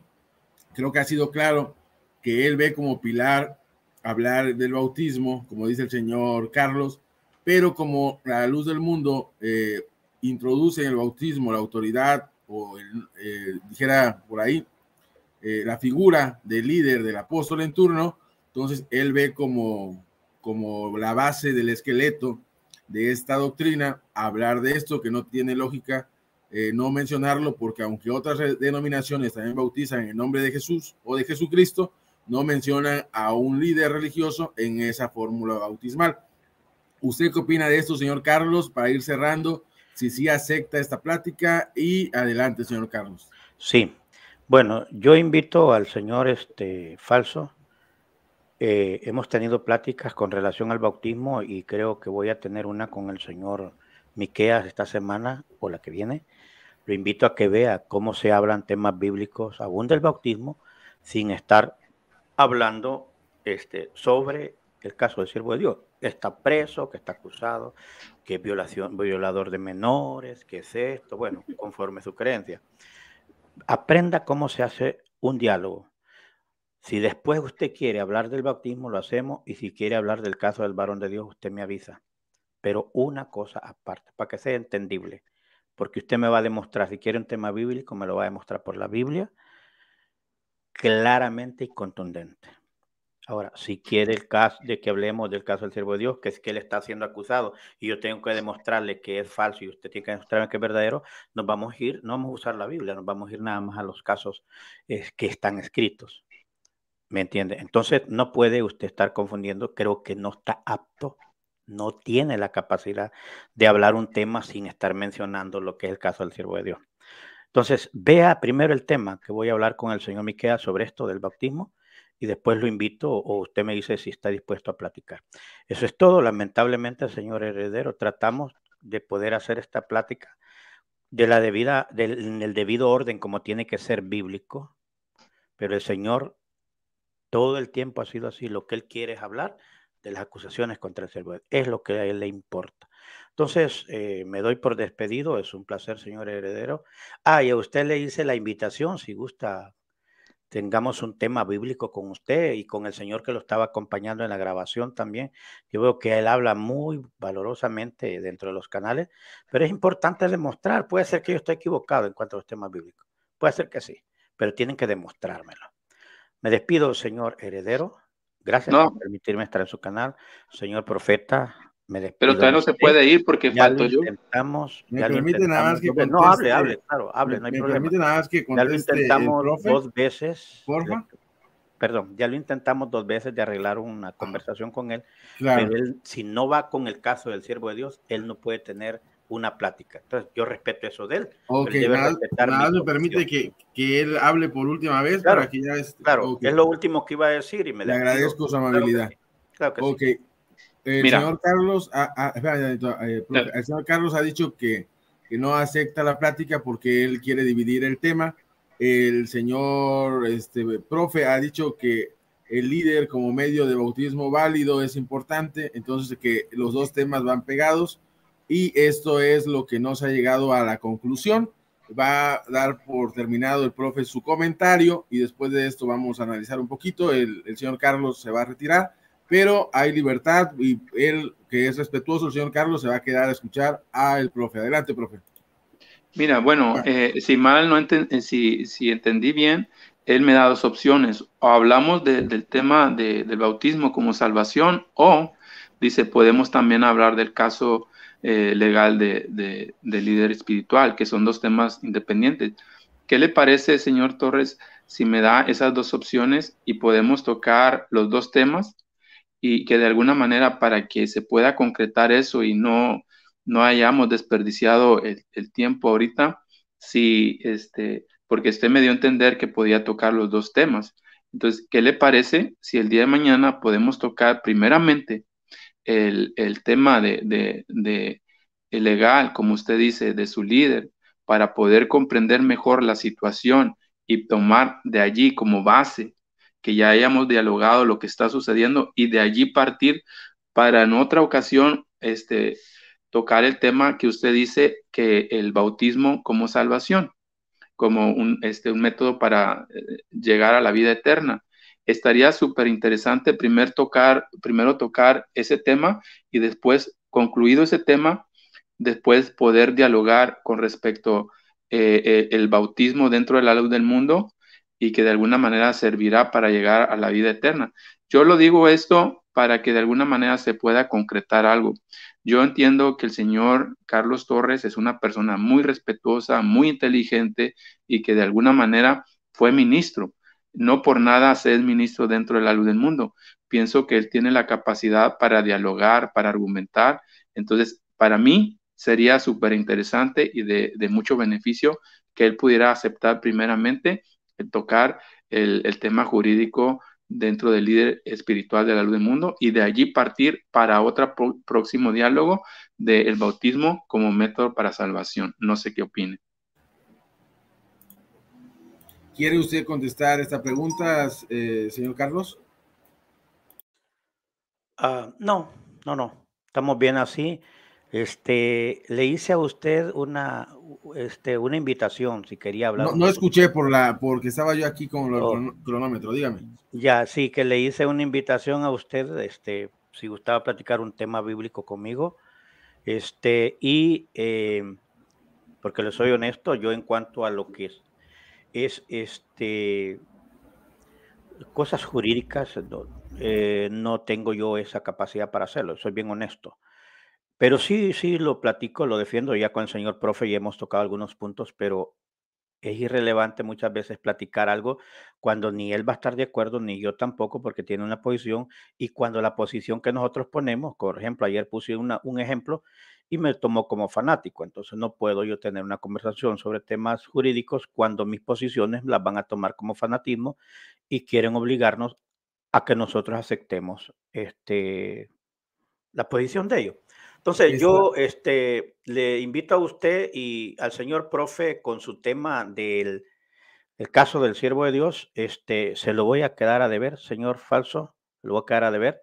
creo que ha sido claro, que él ve como pilar hablar del bautismo, como dice el señor Carlos, pero como la luz del mundo eh, introduce en el bautismo la autoridad, o eh, dijera por ahí, eh, la figura del líder, del apóstol en turno, entonces, él ve como, como la base del esqueleto de esta doctrina hablar de esto, que no tiene lógica eh, no mencionarlo, porque aunque otras denominaciones también bautizan en el nombre de Jesús o de Jesucristo, no mencionan a un líder religioso en esa fórmula bautismal. ¿Usted qué opina de esto, señor Carlos? Para ir cerrando, si sí acepta esta plática y adelante, señor Carlos. Sí. Bueno, yo invito al señor este falso eh, hemos tenido pláticas con relación al bautismo y creo que voy a tener una con el señor Miqueas esta semana o la que viene. Lo invito a que vea cómo se hablan temas bíblicos aún del bautismo sin estar hablando este, sobre el caso del siervo de Dios. Está preso, que está acusado, que es violación, violador de menores, que es esto, bueno, conforme su creencia. Aprenda cómo se hace un diálogo si después usted quiere hablar del bautismo, lo hacemos. Y si quiere hablar del caso del varón de Dios, usted me avisa. Pero una cosa aparte, para que sea entendible. Porque usted me va a demostrar, si quiere un tema bíblico, me lo va a demostrar por la Biblia, claramente y contundente. Ahora, si quiere el caso de que hablemos del caso del siervo de Dios, que es que él está siendo acusado y yo tengo que demostrarle que es falso y usted tiene que demostrarme que es verdadero, nos vamos a ir, no vamos a usar la Biblia, nos vamos a ir nada más a los casos eh, que están escritos. ¿Me entiende? Entonces no puede usted estar confundiendo, creo que no está apto, no tiene la capacidad de hablar un tema sin estar mencionando lo que es el caso del siervo de Dios. Entonces, vea primero el tema que voy a hablar con el señor Miquea sobre esto del bautismo y después lo invito o usted me dice si está dispuesto a platicar. Eso es todo. Lamentablemente, señor heredero, tratamos de poder hacer esta plática de la debida, del, en el debido orden como tiene que ser bíblico, pero el Señor todo el tiempo ha sido así. Lo que él quiere es hablar de las acusaciones contra el servidor. Es lo que a él le importa. Entonces, eh, me doy por despedido. Es un placer, señor heredero. Ah, y a usted le hice la invitación, si gusta, tengamos un tema bíblico con usted y con el señor que lo estaba acompañando en la grabación también. Yo veo que él habla muy valorosamente dentro de los canales, pero es importante demostrar. Puede ser que yo esté equivocado en cuanto a los temas bíblicos. Puede ser que sí, pero tienen que demostrármelo. Me despido, señor heredero. Gracias por permitirme estar en su canal. Señor profeta, me despido. Pero todavía no se puede ir porque falto yo. Intentamos, me permite nada más que No, hable, hable, claro, hable, no hay problema. Ya lo intentamos dos veces. Porfa. perdón, ya lo intentamos dos veces de arreglar una conversación con él. Pero él, si no va con el caso del siervo de Dios, él no puede tener una plática. Entonces, yo respeto eso de él. ok, nada, me permite que, que, él hable por última vez claro, ya es... Este, es lo último que iba a decir y me le agradezco su amabilidad. ok. El señor Carlos, ah, ah, eh, el señor Carlos ha dicho que, que, no acepta la plática porque él quiere dividir el tema. El señor este, profe ha dicho que el líder como medio de bautismo válido es importante, entonces que los dos temas van pegados y esto es lo que nos ha llegado a la conclusión. Va a dar por terminado el profe su comentario y después de esto vamos a analizar un poquito. El, señor Carlos se va a retirar, pero hay libertad y él, que es respetuoso, el señor Carlos se va a quedar a escuchar al profe. Adelante, profe. Mira, bueno, ah. eh, si mal no eh, si, entendí bien, él me da dos opciones. O hablamos del tema del bautismo como salvación, o dice, podemos también hablar del caso eh, legal de, líder espiritual, que son dos temas independientes. ¿Qué le parece, señor Torres, si me da esas dos opciones y podemos tocar los dos temas y que de alguna manera para que se pueda concretar eso y no, no hayamos desperdiciado el, tiempo ahorita, si este, porque usted me dio a entender que podía tocar los dos temas. Entonces, ¿qué le parece si el día de mañana podemos tocar primeramente el, tema de, legal, como usted dice, de su líder, para poder comprender mejor la situación y tomar de allí como base que ya hayamos dialogado lo que está sucediendo y de allí partir para en otra ocasión este, tocar el tema que usted dice que el bautismo como salvación, como un, este, un método para eh, llegar a la vida eterna estaría súper interesante primer tocar, primero tocar ese tema y después, concluido ese tema, después poder dialogar con respecto al eh, eh, el bautismo dentro de la luz del mundo y que de alguna manera servirá para llegar a la vida eterna. Yo lo digo esto para que de alguna manera se pueda concretar algo. Yo entiendo que el señor Carlos Torres es una persona muy respetuosa, muy inteligente y que de alguna manera fue ministro. No por nada ser ministro dentro de la luz del mundo. Pienso que él tiene la capacidad para dialogar, para argumentar. Entonces, para mí sería súper interesante y de, mucho beneficio que él pudiera aceptar primeramente el tocar el, tema jurídico dentro del líder espiritual de la luz del mundo y de allí partir para otro próximo diálogo del bautismo como método para salvación. No sé qué opine. ¿Quiere usted contestar esta pregunta, eh, señor Carlos? Ah, no, no, no. Estamos bien así. Este, le hice a usted una, este, una invitación, si quería hablar. No, escuché por la, porque estaba yo aquí con el oh. cronómetro, dígame. Ya, sí, que le hice una invitación a usted, este, si gustaba platicar un tema bíblico conmigo, este, y eh, porque le soy honesto, yo en cuanto a lo que es es este cosas jurídicas eh, no, tengo yo esa capacidad para hacerlo, soy bien honesto. Pero sí, sí lo platico, lo defiendo ya con el señor profe y hemos tocado algunos puntos, pero es irrelevante muchas veces platicar algo cuando ni él va a estar de acuerdo, ni yo tampoco, porque tiene una posición, y cuando la posición que nosotros ponemos, por ejemplo, ayer puse un ejemplo y me tomó como fanático, entonces no puedo yo tener una conversación sobre temas jurídicos cuando mis posiciones las van a tomar como fanatismo y quieren obligarnos a que nosotros aceptemos este, la posición de ellos. Entonces yo este, le invito a usted y al señor profe con su tema del el caso del siervo de Dios, este, se lo voy a quedar a deber, señor falso, lo voy a quedar a deber,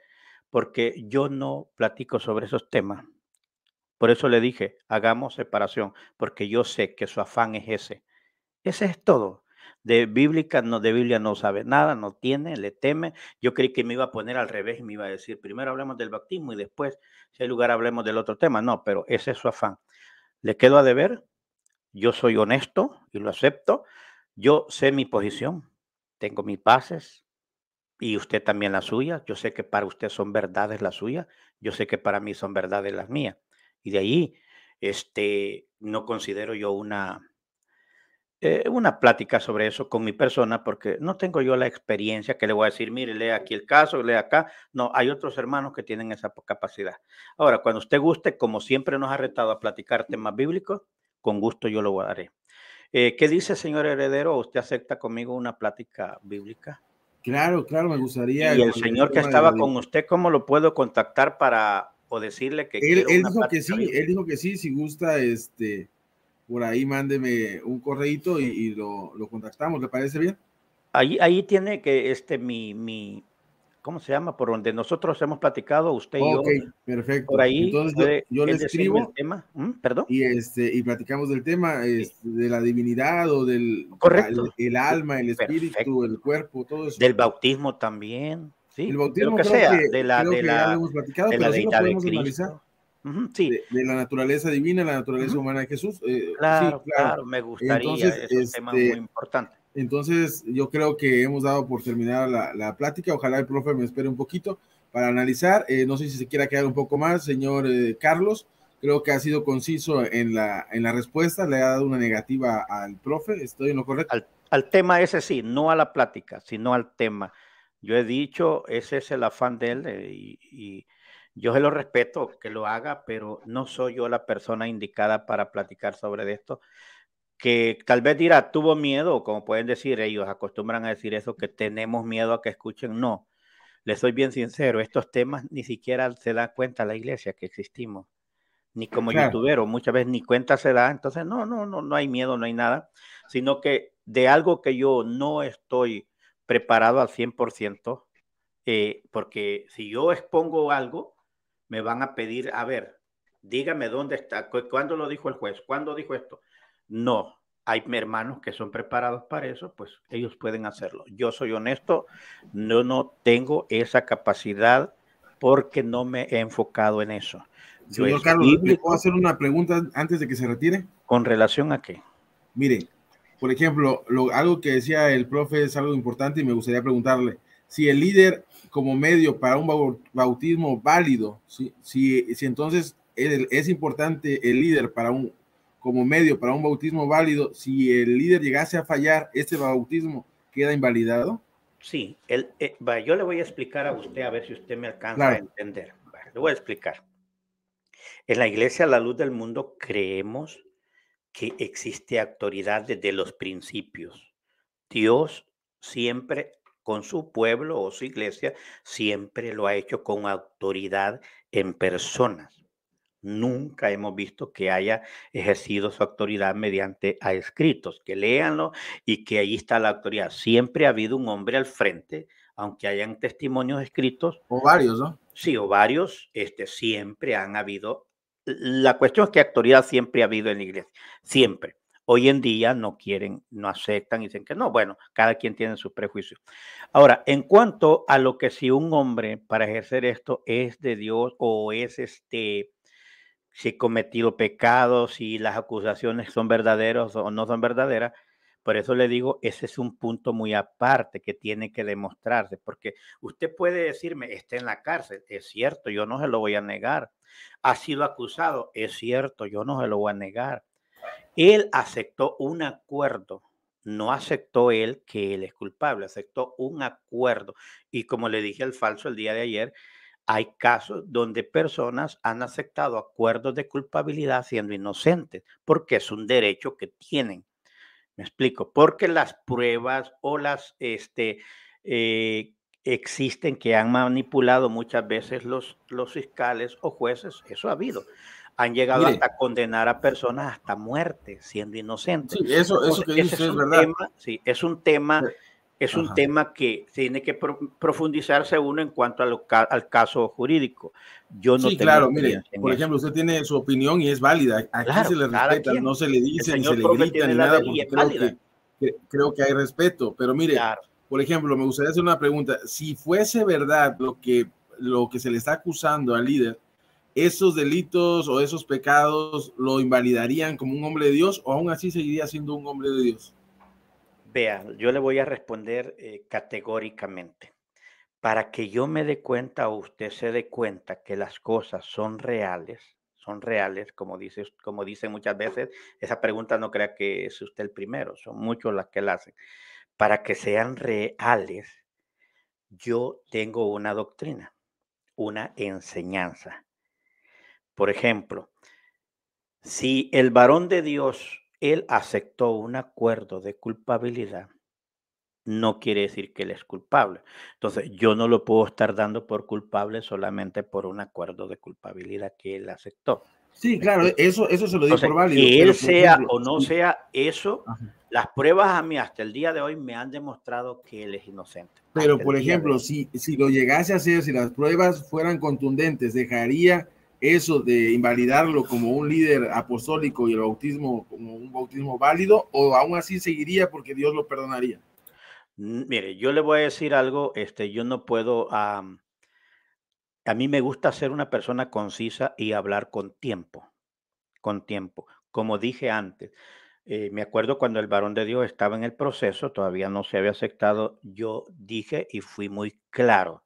porque yo no platico sobre esos temas. Por eso le dije, hagamos separación, porque yo sé que su afán es ese. Ese es todo. De bíblica, no, de Biblia no sabe nada, no tiene, le teme. Yo creí que me iba a poner al revés y me iba a decir, primero hablemos del bautismo y después, si hay lugar, hablemos del otro tema. No, pero ese es su afán. Le quedo a deber, yo soy honesto y lo acepto. Yo sé mi posición, tengo mis bases y usted también la suya. Yo sé que para usted son verdades las suyas, yo sé que para mí son verdades las mías. Y de ahí, este, no considero yo una eh, una plática sobre eso con mi persona, porque no tengo yo la experiencia que le voy a decir, mire, lea aquí el caso, lea acá. No, hay otros hermanos que tienen esa capacidad. Ahora, cuando usted guste, como siempre nos ha retado a platicar temas bíblicos, con gusto yo lo haré. Eh, ¿Qué dice, señor heredero? ¿Usted acepta conmigo una plática bíblica? Claro, claro, me gustaría. Y el señor que estaba con usted, ¿cómo lo puedo contactar para o decirle que... Él, dijo que sí, él dijo que sí, si gusta, este, por ahí mándeme un correito y, lo, lo, contactamos, ¿le parece bien? Ahí, ahí tiene que este mi, mi, ¿cómo se llama? Por donde nosotros hemos platicado, usted y yo. perfecto. Por ahí. Entonces yo, le escribo. tema. ¿Mm? ¿Perdón? Y, este, y platicamos del tema este, de la divinidad o del Correcto. El, alma, el espíritu, el cuerpo, todo eso. Del bautismo también. Sí, el bautismo que sea, de la, de la, hemos platicado, la, de, la naturaleza divina, la naturaleza humana de Jesús. Eh, claro, claro, me gustaría, entonces, es un tema muy este, importante. Entonces, yo creo que hemos dado por terminada la, la, plática. Ojalá el profe me espere un poquito para analizar. Eh, no sé si se quiera quedar un poco más, señor eh, Carlos. Creo que ha sido conciso en la, en la respuesta. Le ha dado una negativa al profe. ¿Estoy en lo correcto? Al, tema ese sí, no a la plática, sino al tema. Yo he dicho, ese es el afán de él y yo se lo respeto que lo haga, pero no soy yo la persona indicada para platicar sobre esto. Que tal vez dirá, tuvo miedo, como pueden decir ellos, acostumbran a decir eso, que tenemos miedo a que escuchen. No, le soy bien sincero, estos temas ni siquiera se da cuenta la iglesia que existimos, ni como claro. muchas veces ni cuenta se da, entonces no, no, no, no hay miedo, no hay nada, sino que de algo que yo no estoy preparado al 100%, eh, porque si yo expongo algo, me van a pedir, a ver, dígame dónde está, cuándo lo dijo el juez, cuándo dijo esto. No, hay hermanos que son preparados para eso, pues ellos pueden hacerlo. Yo soy honesto, no, no tengo esa capacidad porque no me he enfocado en eso. Señor Carlos, ¿le puedo hacer una pregunta antes de que se retire? ¿Con relación a qué? miren por ejemplo, lo, algo que decía el profe es algo importante y me gustaría preguntarle si el líder como medio para un bautismo válido, si, si, entonces es importante el líder para un, como medio para un bautismo válido, si el líder llegase a fallar, este bautismo queda invalidado? Sí, eh, yo le voy a explicar a usted a ver si usted me alcanza a entender. le voy a explicar. En la Iglesia La Luz del Mundo creemos que existe autoridad desde los principios. Dios siempre con su pueblo o su iglesia, siempre lo ha hecho con autoridad en personas. Nunca hemos visto que haya ejercido su autoridad mediante a escritos, que leanlo y que ahí está la autoridad. Siempre ha habido un hombre al frente, aunque hayan testimonios escritos. O varios, ¿no? Sí, o varios, este, siempre han habido. La cuestión es que autoridad siempre ha habido en la iglesia, siempre hoy en día no quieren, no aceptan y dicen que no. Bueno, cada quien tiene sus prejuicios. Ahora, en cuanto a lo que si un hombre para ejercer esto es de Dios o es este, si he cometido pecados, si las acusaciones son verdaderas o no son verdaderas, por eso le digo, ese es un punto muy aparte que tiene que demostrarse, porque usted puede decirme, está en la cárcel, es cierto, yo no se lo voy a negar. Ha sido acusado, es cierto, yo no se lo voy a negar. Él aceptó un acuerdo, no aceptó él que él es culpable, aceptó un acuerdo. Y como le dije al falso el día de ayer, hay casos donde personas han aceptado acuerdos de culpabilidad siendo inocentes, porque es un derecho que tienen. Me explico, porque las pruebas o las este, eh, existen que han manipulado muchas veces los, los fiscales o jueces, eso ha habido han llegado a hasta condenar a personas hasta muerte siendo inocentes. Sí, eso, que dice es, verdad. Tema, sí, es un tema, es un tema que tiene que profundizarse uno en cuanto al caso jurídico. Yo no sí, claro, mire, por ejemplo, usted tiene su opinión y es válida. Aquí se le respeta, no se le dice, ni se le grita, ni nada, porque creo que, hay respeto. Pero mire, por ejemplo, me gustaría hacer una pregunta. Si fuese verdad lo que, lo que se le está acusando al líder, esos delitos o esos pecados lo invalidarían como un hombre de Dios o aún así seguiría siendo un hombre de Dios? Vea, yo le voy a responder eh, categóricamente. Para que yo me dé cuenta o usted se dé cuenta que las cosas son reales, son reales, como dice, como dicen muchas veces, esa pregunta no crea que es usted el primero, son muchos las que la hacen. Para que sean reales, yo tengo una doctrina, una enseñanza por ejemplo, si el varón de Dios, él aceptó un acuerdo de culpabilidad, no quiere decir que él es culpable. Entonces, yo no lo puedo estar dando por culpable solamente por un acuerdo de culpabilidad que él aceptó. Sí, claro, eso, eso se lo digo por Que él sea o no sea eso, las pruebas a mí hasta el día de hoy me han demostrado que él es inocente. Pero, por ejemplo, si, si lo llegase a hacer, si las pruebas fueran contundentes, dejaría eso de invalidarlo como un líder apostólico y el bautismo como un bautismo válido o aún así seguiría porque Dios lo perdonaría? Mm, mire, yo le voy a decir algo, este, yo no puedo, a mí me gusta ser una persona concisa y hablar con tiempo, con tiempo, como dije antes. Eh, me acuerdo cuando el varón de Dios estaba en el proceso, todavía no se había aceptado, yo dije y fui muy claro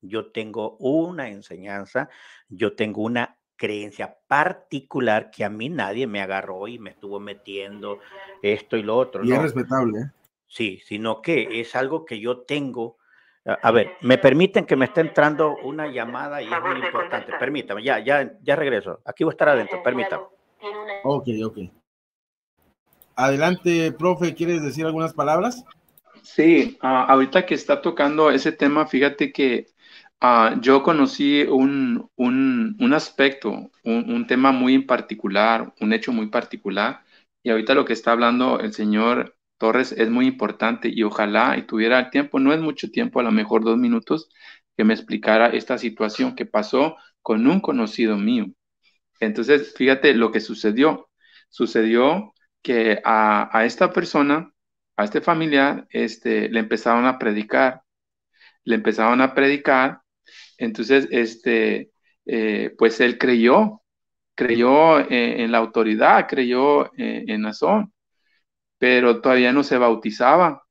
yo tengo una enseñanza, yo tengo una creencia particular que a mí nadie me agarró y me estuvo metiendo esto y lo otro. no. es respetable. ¿eh? Sí, sino que es algo que yo tengo. A ver, me permiten que me esté entrando una llamada y es muy importante. Permítame, ya, ya, ya regreso. Aquí voy a estar adentro, permítame. Ok, ok. Adelante, profe, ¿quieres decir algunas palabras? Sí, ahorita que está tocando ese tema, fíjate que Ah, yo conocí un, un, un aspecto, un, un, tema muy en particular, un hecho muy particular, y ahorita lo que está hablando el señor Torres es muy importante y ojalá y tuviera el tiempo, no es mucho tiempo, a lo mejor dos minutos, que me explicara esta situación que pasó con un conocido mío. Entonces, fíjate lo que sucedió. Sucedió que a, a esta persona, a este familiar, este, le empezaron a predicar le empezaron a predicar entonces, este, eh, pues él creyó, creyó eh, en la autoridad, creyó eh, en Nazón, pero todavía no se bautizaba.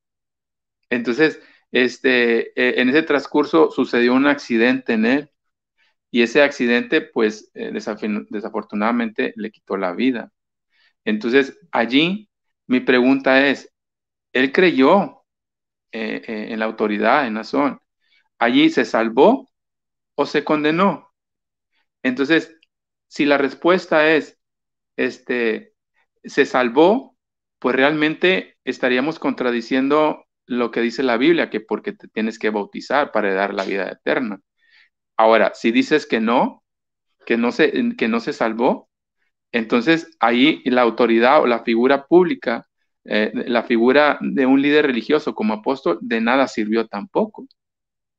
Entonces, este, en ese transcurso sucedió un accidente en él y ese accidente, pues, desafortunadamente le quitó la vida. Entonces, allí mi pregunta es, él creyó en la autoridad, en Nazón. Allí se salvó o se condenó. Entonces, si la respuesta es, este, se salvó, pues realmente estaríamos contradiciendo lo que dice la Biblia, que porque te tienes que bautizar para dar la vida eterna. Ahora, si dices que no, que no se, que no se salvó, entonces ahí la autoridad o la figura pública, eh, la figura de un líder religioso como apóstol, de nada sirvió tampoco,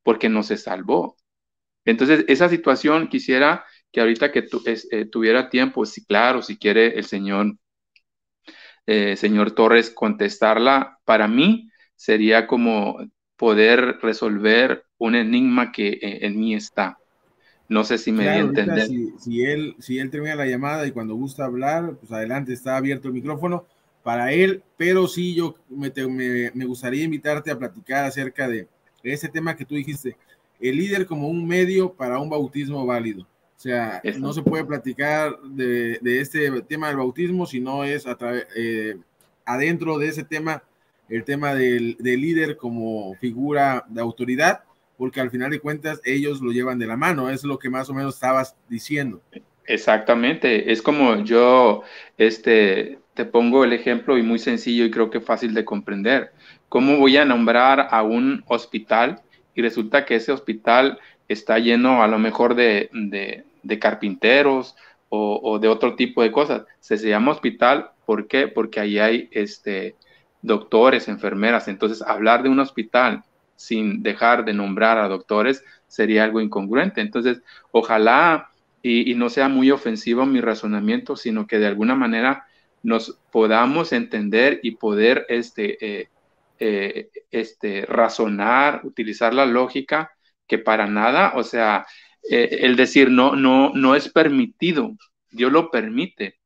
porque no se salvó. Entonces, esa situación quisiera que ahorita que eh, tuviera tiempo, si claro, si quiere el señor, eh, señor Torres contestarla, para mí sería como poder resolver un enigma que eh, en mí está. No sé si me Si, él, termina la llamada y cuando gusta hablar, pues adelante, está abierto el micrófono para él, pero sí yo me gustaría invitarte a platicar acerca de ese tema que tú dijiste, el líder como un medio para un bautismo válido. O sea, no se puede platicar de, este tema del bautismo si no es a eh, adentro de ese tema, el tema del, líder como figura de autoridad, porque al final de cuentas ellos lo llevan de la mano, es lo que más o menos estabas diciendo. Exactamente, es como yo este, te pongo el ejemplo y muy sencillo y creo que fácil de comprender. ¿Cómo voy a nombrar a un hospital y resulta que ese hospital está lleno a lo mejor de, carpinteros o, de otro tipo de cosas. Se, llama hospital, ¿por qué? Porque ahí hay este, doctores, enfermeras. Entonces, hablar de un hospital sin dejar de nombrar a doctores sería algo incongruente. Entonces, ojalá y, no sea muy ofensivo mi razonamiento, sino que de alguna manera nos podamos entender y poder este, eh, eh, este, razonar, utilizar la lógica, que para nada, o sea, eh, el decir no, no, no es permitido, Dios lo permite.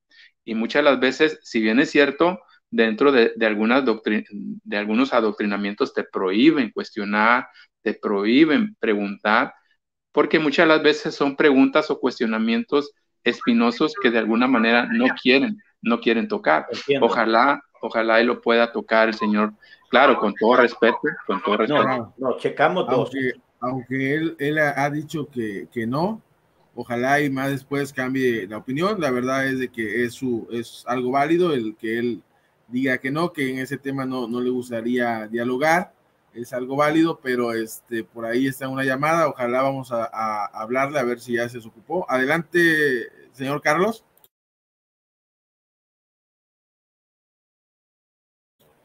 Y muchas de las veces, si bien es cierto, dentro de, de algunas de algunos adoctrinamientos te prohíben cuestionar, te prohíben preguntar, porque muchas de las veces son preguntas o cuestionamientos espinosos que de alguna manera no quieren, no quieren tocar. Ojalá, ojalá él lo pueda tocar el Señor claro, con todo respeto, con todo respeto. No, no, checamos Aunque, él, él ha dicho que, no, ojalá y más después cambie la opinión. La verdad es de que es, su, es algo válido el que él diga que no, que en ese tema no, no le gustaría dialogar. Es algo válido, pero este, por ahí está una llamada. Ojalá vamos a, a hablarle a ver si ya se ocupó. Adelante, señor Carlos.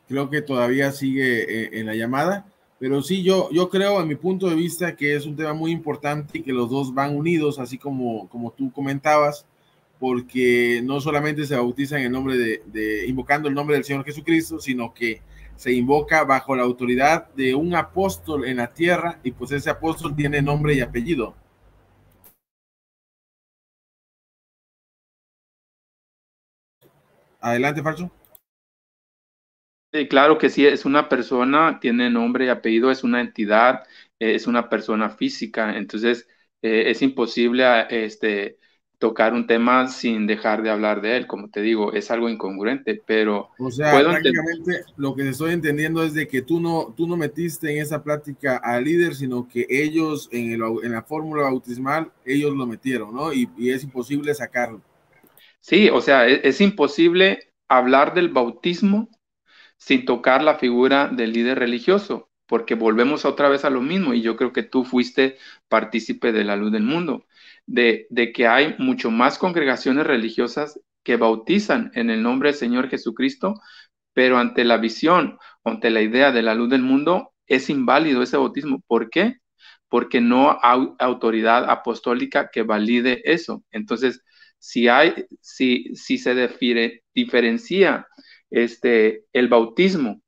creo que todavía sigue eh, en la llamada. Pero sí, yo, yo creo, en mi punto de vista, que es un tema muy importante y que los dos van unidos, así como, como tú comentabas, porque no solamente se bautizan en nombre de, invocando el nombre del Señor Jesucristo, sino que se invoca bajo la autoridad de un apóstol en la tierra y pues ese apóstol tiene nombre y apellido. Adelante, Falso. Eh, claro que sí, es una persona, tiene nombre y apellido, es una entidad, eh, es una persona física, entonces eh, es imposible ah, este, tocar un tema sin dejar de hablar de él, como te digo, es algo incongruente, pero... sea, prácticamente lo que estoy entendiendo es de que tú no, tú no metiste en esa plática al líder, sino que ellos en, el, en la fórmula bautismal, ellos lo metieron, ¿no? Y, es imposible sacarlo. Sí, o sea, e, es imposible hablar del bautismo sin tocar la figura del líder religioso, porque volvemos otra vez a lo mismo y yo creo que tú fuiste partícipe de la luz del mundo, de, que hay mucho más congregaciones religiosas que bautizan en el nombre del Señor Jesucristo, pero ante la visión, ante la idea de la luz del mundo, es inválido ese bautismo. ¿Por qué? Porque no hay autoridad apostólica que valide eso. Entonces, si hay, si se diferencia este, el bautismo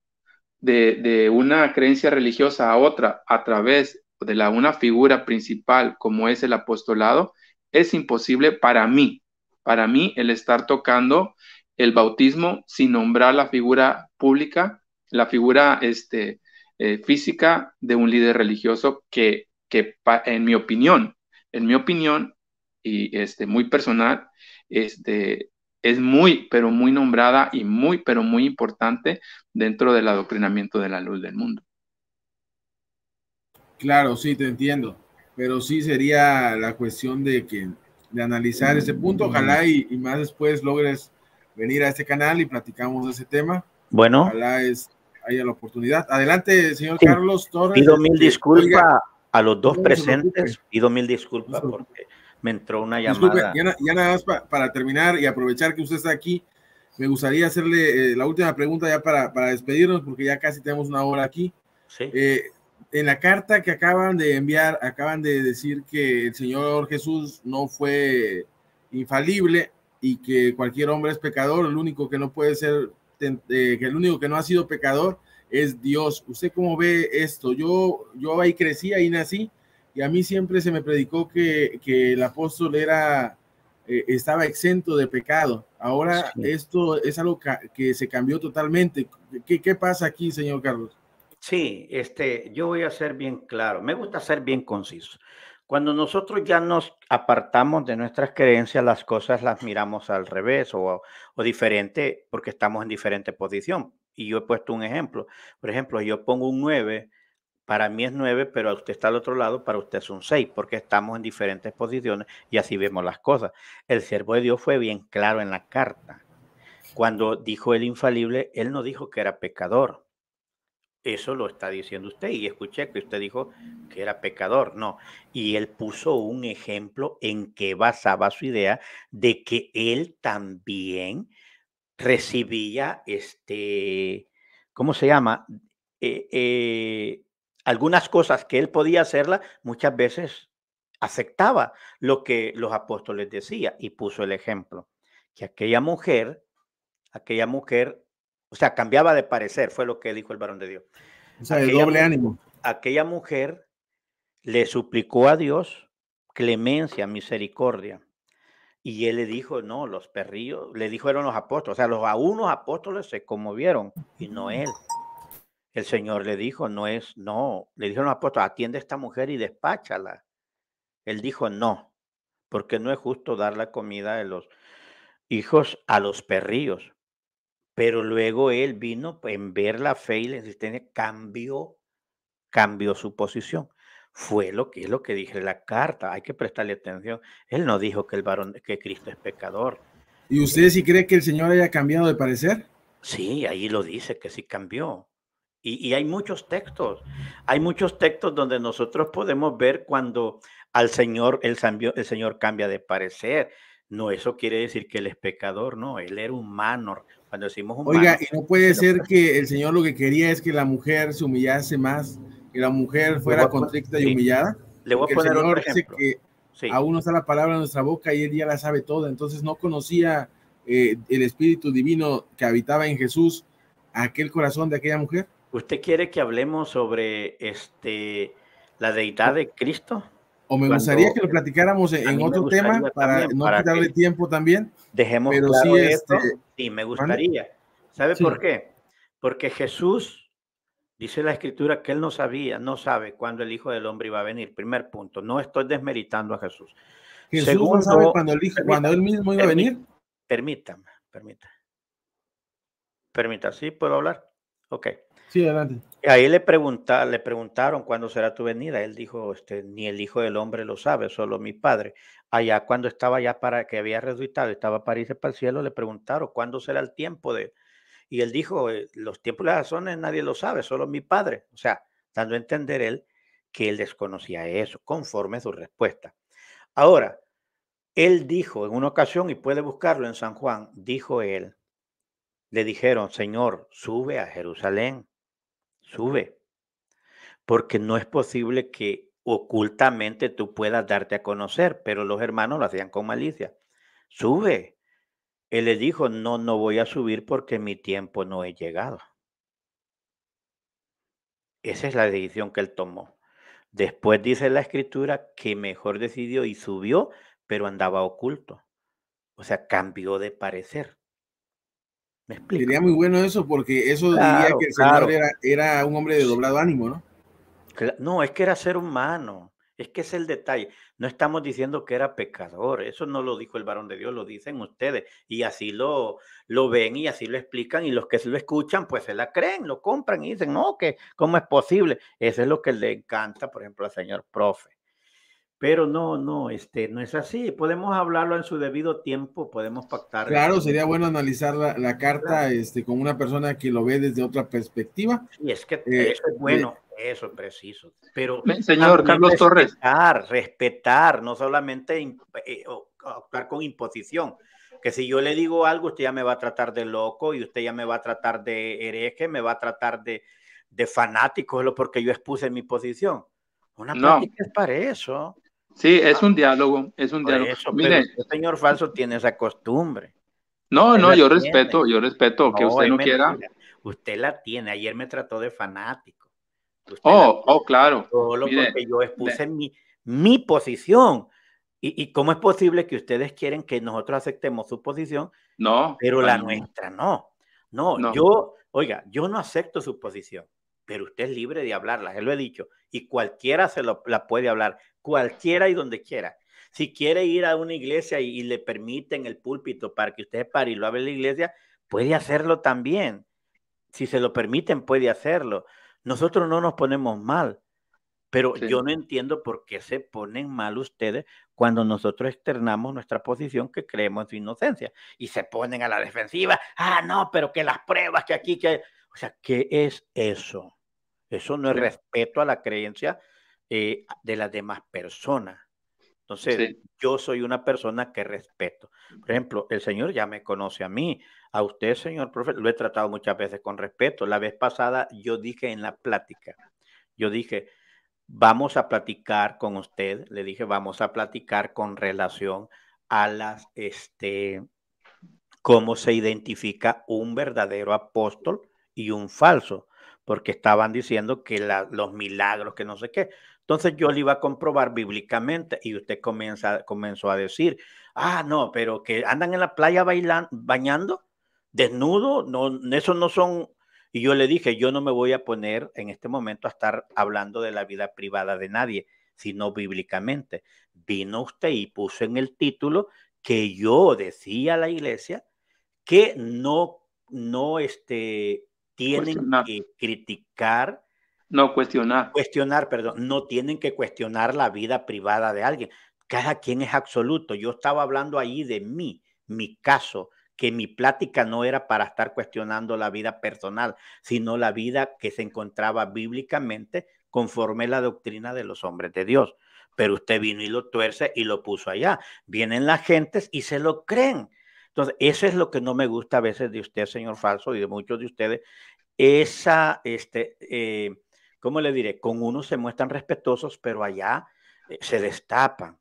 de, una creencia religiosa a otra a través de la, una figura principal como es el apostolado, es imposible para mí, para mí el estar tocando el bautismo sin nombrar la figura pública, la figura este, eh, física de un líder religioso que, que en mi opinión, en mi opinión y este, muy personal, este, es muy, pero muy nombrada y muy, pero muy importante dentro del adoctrinamiento de la luz del mundo. Claro, sí, te entiendo, pero sí sería la cuestión de que de analizar ese punto, ojalá y, más después logres venir a este canal y platicamos ese tema. Bueno. Ojalá haya la oportunidad. Adelante, señor Carlos Torres. Pido mil este, disculpas a los dos presentes, pido mil disculpas porque me entró una llamada. ya, nada más para terminar y aprovechar que usted está aquí, me gustaría hacerle eh, la última pregunta ya para, para, despedirnos, porque ya casi tenemos una hora aquí. Eh, en la carta que acaban de enviar, acaban de decir que el Señor Jesús no fue infalible y que cualquier hombre es pecador, el único que no puede ser, eh, que el único que no ha sido pecador es Dios. ¿Usted cómo ve esto? Yo, yo ahí crecí, ahí nací, y a mí siempre se me predicó que, el apóstol era, eh, estaba exento de pecado. Ahora esto es algo que se cambió totalmente. ¿Qué, pasa aquí, señor Carlos? Sí, este, yo voy a ser bien claro. Me gusta ser bien conciso. Cuando nosotros ya nos apartamos de nuestras creencias, las cosas las miramos al revés o, o diferente porque estamos en diferente posición. Y yo he puesto un ejemplo. Por ejemplo, yo pongo un 9 para mí es nueve, pero a usted está al otro lado, para usted es un seis, porque estamos en diferentes posiciones y así vemos las cosas. El siervo de Dios fue bien claro en la carta. Cuando dijo el infalible, él no dijo que era pecador. Eso lo está diciendo usted y escuché que usted dijo que era pecador, no. Y él puso un ejemplo en que basaba su idea de que él también recibía este, ¿cómo se llama? Eh, eh, algunas cosas que él podía hacerla muchas veces aceptaba lo que los apóstoles decían y puso el ejemplo, que aquella mujer, aquella mujer, o sea, cambiaba de parecer, fue lo que dijo el varón de Dios. doble ánimo. Aquella mujer le suplicó a Dios clemencia, misericordia. Y él le dijo, no, los perrillos, le dijeron los apóstoles, o sea, los a unos apóstoles se conmovieron y no él. El Señor le dijo, no es, no, le dijeron a apóstoles, atiende a esta mujer y despáchala. Él dijo, no, porque no es justo dar la comida de los hijos a los perrillos. Pero luego él vino en ver la fe y la insistencia, cambió, su posición. Fue lo que es lo que dije la carta, hay que prestarle atención. Él no dijo que el varón, que Cristo es pecador. ¿Y usted sí cree que el Señor haya cambiado de parecer? Sí, ahí lo dice que sí cambió. Y, hay muchos textos, hay muchos textos donde nosotros podemos ver cuando al Señor, el, Señor cambia de parecer. No, eso quiere decir que él es pecador, no, él era humano. Cuando decimos humano. Oiga, no puede ser que el Señor lo que quería es que la mujer se humillase más, que la mujer fuera contricta y humillada. Le voy a poner el Señor Dice que Aún no está la palabra en nuestra boca y él ya la sabe toda. Entonces no conocía eh, el Espíritu Divino que habitaba en Jesús aquel corazón de aquella mujer. ¿Usted quiere que hablemos sobre este la deidad de Cristo? O me gustaría que lo platicáramos en, otro tema para no quitarle tiempo también. Dejemos pero claro sí, este, esto. sí, me gustaría. ¿Sabe por qué? Porque Jesús dice la escritura que él no sabía, no sabe cuándo el Hijo del Hombre iba a venir. Primer punto, no estoy desmeritando a Jesús. Jesús no sabe cuando, el hijo, cuando él mismo iba a venir. Permítame, permítame. Permítame, ¿sí puedo hablar? Ok. Sí, adelante. Ahí le, le preguntaron cuándo será tu venida. Él dijo, este, ni el Hijo del Hombre lo sabe, solo mi Padre. Allá cuando estaba ya para que había resucitado, estaba para irse para el cielo, le preguntaron, ¿cuándo será el tiempo de...? Y él dijo, eh, los tiempos y las razones nadie lo sabe, solo mi Padre. O sea, dando a entender él que él desconocía eso, conforme su respuesta. Ahora, él dijo en una ocasión, y puede buscarlo en San Juan, dijo él, le dijeron, Señor, sube a Jerusalén sube. Porque no es posible que ocultamente tú puedas darte a conocer, pero los hermanos lo hacían con malicia. Sube. Él le dijo, no, no voy a subir porque mi tiempo no he llegado. Esa es la decisión que él tomó. Después dice la escritura que mejor decidió y subió, pero andaba oculto. O sea, cambió de parecer. Sería muy bueno eso porque eso diría que el señor era, un hombre de doblado ánimo, ¿no? No, es que era ser humano. Es que es el detalle. No estamos diciendo que era pecador. Eso no lo dijo el varón de Dios, lo dicen ustedes. Y así lo, ven y así lo explican. Y los que lo escuchan, pues se la creen, lo compran y dicen, no, que cómo es posible. Eso es lo que le encanta, por ejemplo, al señor profe. Pero no, no, este, no es así. Podemos hablarlo en su debido tiempo, podemos pactar. Claro, este sería bueno analizar la, carta este, con una persona que lo ve desde otra perspectiva. Y es que eh, eso es bueno, eso es preciso. Pero, señor Carlos Torres. Respetar, respetar, no solamente eh, actuar con imposición. Que si yo le digo algo, usted ya me va a tratar de loco y usted ya me va a tratar de hereje, me va a tratar de, de fanático, solo porque yo expuse mi posición. Una política es para eso. Sí, es un diálogo, es un diálogo. el este señor falso tiene esa costumbre. No, no, yo respeto, yo respeto que usted no quiera. Usted la tiene, ayer me trató de fanático. oh, oh, claro. Solo porque yo expuse mi, mi posición. ¿Y, cómo es posible que ustedes quieren que nosotros aceptemos su posición? No. Pero la nuestra no. no. no. yo, oiga, yo no acepto su posición, pero usted es libre de hablarla, ya lo he dicho, y cualquiera se la puede hablar cualquiera y donde quiera. Si quiere ir a una iglesia y, le permiten el púlpito para que usted pare y lo hable la iglesia, puede hacerlo también. Si se lo permiten, puede hacerlo. Nosotros no nos ponemos mal, pero yo no entiendo por qué se ponen mal ustedes cuando nosotros externamos nuestra posición que creemos en su inocencia y se ponen a la defensiva. Ah, no, pero que las pruebas que aquí, que... O sea, ¿qué es eso? Eso no es respeto a la creencia eh, de las demás personas. Entonces, yo soy una persona que respeto. Por ejemplo, el Señor ya me conoce a mí, a usted, señor profe, lo he tratado muchas veces con respeto. La vez pasada yo dije en la plática, yo dije, vamos a platicar con usted, le dije, vamos a platicar con relación a las, este, cómo se identifica un verdadero apóstol y un falso, porque estaban diciendo que los milagros, que no sé qué. Entonces yo le iba a comprobar bíblicamente y usted comienza, comenzó a decir, ah, no, pero que andan en la playa bañando, desnudo, no, eso no son... Y yo le dije, yo no me voy a poner en este momento a estar hablando de la vida privada de nadie, sino bíblicamente. Vino usted y puso en el título que yo decía a la iglesia que no, no este, tienen que criticar no cuestionar. Cuestionar, perdón. No tienen que cuestionar la vida privada de alguien. Cada quien es absoluto. Yo estaba hablando allí de mí, mi caso, que mi plática no era para estar cuestionando la vida personal, sino la vida que se encontraba bíblicamente conforme la doctrina de los hombres de Dios. Pero usted vino y lo tuerce y lo puso allá. Vienen las gentes y se lo creen. Entonces, eso es lo que no me gusta a veces de usted, señor Falso, y de muchos de ustedes, esa, este, eh, ¿cómo le diré? Con uno se muestran respetuosos, pero allá eh, se destapan.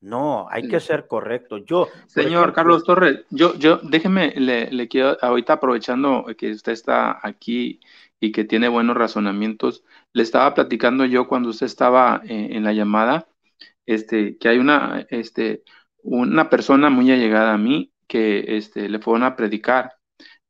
No, hay que ser correcto. Yo, señor Carlos Torres, yo, yo, déjeme, le, quiero, ahorita aprovechando que usted está aquí y que tiene buenos razonamientos, le estaba platicando yo cuando usted estaba eh, en la llamada, este, que hay una, este, una persona muy allegada a mí que este, le fueron a predicar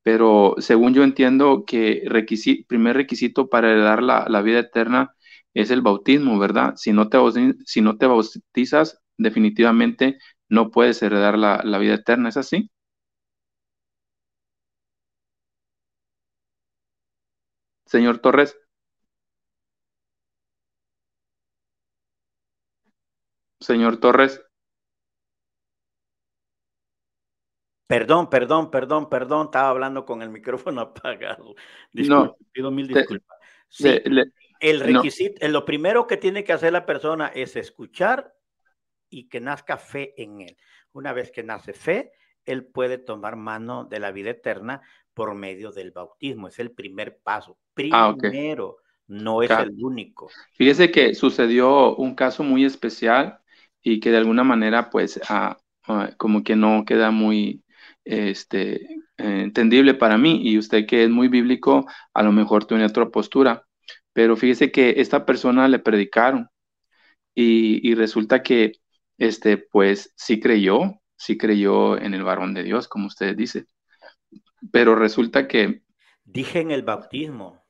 pero según yo entiendo que el primer requisito para heredar la, vida eterna es el bautismo, ¿verdad? Si no te, si no te bautizas, definitivamente no puedes heredar la, la vida eterna, ¿es así? Señor Torres. Señor Torres. Perdón, perdón, perdón, perdón, estaba hablando con el micrófono [laughs] apagado. no, pido mil disculpas. Sí, el requisito, eh, lo primero que tiene que hacer la persona es escuchar y que nazca fe en él. Una vez que nace fe, él puede tomar mano de la vida eterna por medio del bautismo. Es el primer paso. Ah, primero, no es el único. Fíjese que sucedió un caso muy especial y que de alguna manera, pues, ah, ah, como que no queda muy este, eh, entendible para mí y usted que es muy bíblico, a lo mejor tiene otra postura. Pero fíjese que esta persona le predicaron y, resulta que, este, pues sí creyó, sí creyó en el varón de Dios, como usted dice. Pero resulta que... Dije en el bautismo.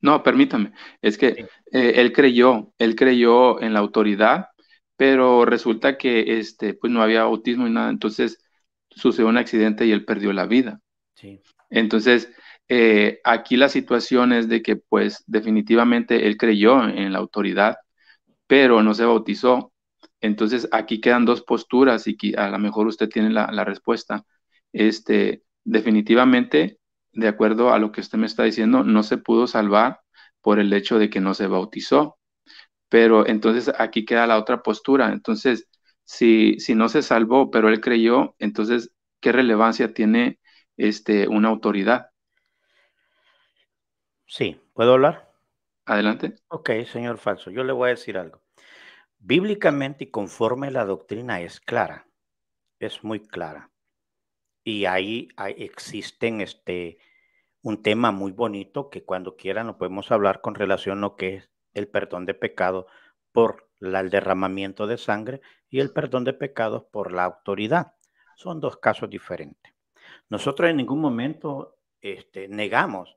No, permítame, es que eh, él creyó, él creyó en la autoridad, pero resulta que, este, pues no había bautismo y nada, entonces sucedió un accidente y él perdió la vida. Entonces, eh, aquí la situación es de que pues definitivamente él creyó en la autoridad, pero no se bautizó. Entonces, aquí quedan dos posturas y a lo mejor usted tiene la, la respuesta. Este, definitivamente, de acuerdo a lo que usted me está diciendo, no se pudo salvar por el hecho de que no se bautizó. Pero entonces aquí queda la otra postura. Entonces, si, no se salvó, pero él creyó, entonces, ¿qué relevancia tiene este, una autoridad? Sí, ¿puedo hablar? Adelante. Ok, señor Falso, yo le voy a decir algo. Bíblicamente y conforme la doctrina es clara, es muy clara. Y ahí, existen este, un tema muy bonito que cuando quieran lo podemos hablar con relación a lo que es el perdón de pecado por el derramamiento de sangre y el perdón de pecados por la autoridad. Son dos casos diferentes. Nosotros en ningún momento este, negamos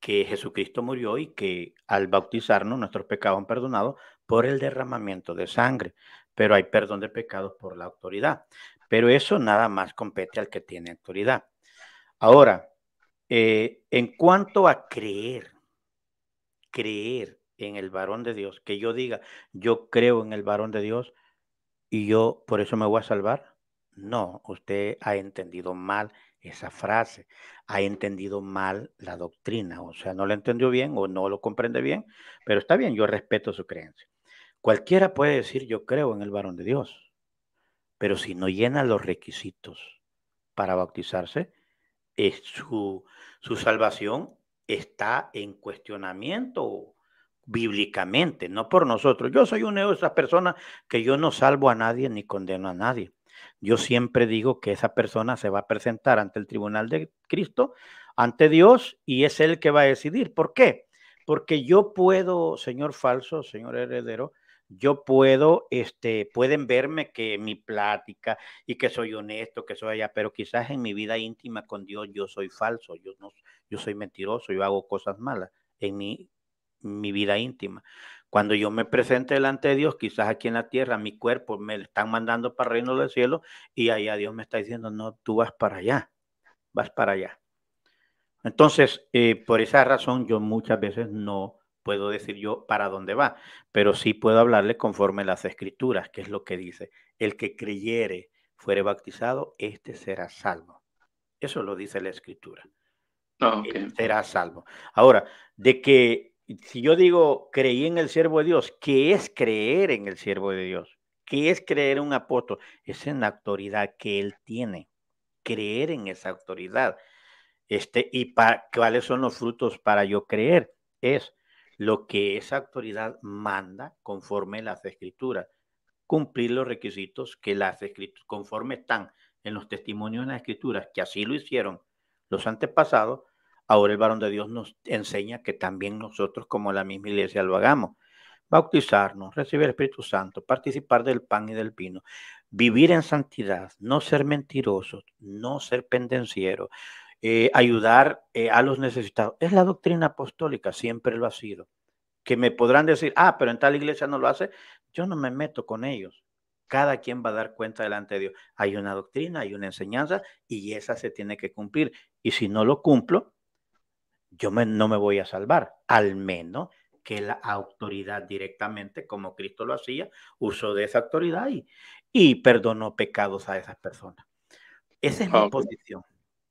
que Jesucristo murió y que al bautizarnos nuestros pecados han perdonados por el derramamiento de sangre, pero hay perdón de pecados por la autoridad. Pero eso nada más compete al que tiene autoridad. Ahora, eh, en cuanto a creer, creer en el varón de Dios, que yo diga, yo creo en el varón de Dios y yo por eso me voy a salvar. No, usted ha entendido mal esa frase, ha entendido mal la doctrina, o sea, no la entendió bien o no lo comprende bien, pero está bien, yo respeto su creencia. Cualquiera puede decir yo creo en el varón de Dios, pero si no llena los requisitos para bautizarse, es su, su salvación está en cuestionamiento bíblicamente, no por nosotros. Yo soy una de esas personas que yo no salvo a nadie ni condeno a nadie. Yo siempre digo que esa persona se va a presentar ante el tribunal de Cristo, ante Dios, y es Él que va a decidir. ¿Por qué? Porque yo puedo, señor falso, señor heredero, yo puedo, este, pueden verme que mi plática y que soy honesto, que soy allá, pero quizás en mi vida íntima con Dios yo soy falso, yo no, yo soy mentiroso, yo hago cosas malas en mi mi vida íntima. Cuando yo me presente delante de Dios, quizás aquí en la tierra, mi cuerpo me están mandando para el reino del cielo y allá Dios me está diciendo, no, tú vas para allá, vas para allá. Entonces, eh, por esa razón yo muchas veces no puedo decir yo para dónde va, pero sí puedo hablarle conforme las escrituras, que es lo que dice, el que creyere fuere bautizado, este será salvo. Eso lo dice la escritura. Ah, será salvo. Ahora, de que si yo digo creí en el siervo de Dios, ¿qué es creer en el siervo de Dios? ¿Qué es creer en un apóstol? Es en la autoridad que él tiene, creer en esa autoridad. Este, y cuáles son los frutos para yo creer? Es lo que esa autoridad manda conforme las escrituras, cumplir los requisitos que las escrituras, conforme están en los testimonios de las escrituras, que así lo hicieron los antepasados, Ahora el varón de Dios nos enseña que también nosotros como la misma iglesia lo hagamos. Bautizarnos, recibir el Espíritu Santo, participar del pan y del vino, vivir en santidad, no ser mentirosos, no ser pendencieros, eh, ayudar eh, a los necesitados. Es la doctrina apostólica, siempre lo ha sido. Que me podrán decir, ah, pero en tal iglesia no lo hace, yo no me meto con ellos. Cada quien va a dar cuenta delante de Dios. Hay una doctrina, hay una enseñanza y esa se tiene que cumplir. Y si no lo cumplo, yo no me voy a salvar, al menos que la autoridad directamente, como Cristo lo hacía, usó de esa autoridad y, perdonó pecados a esas personas. Esa es mi ah, posición.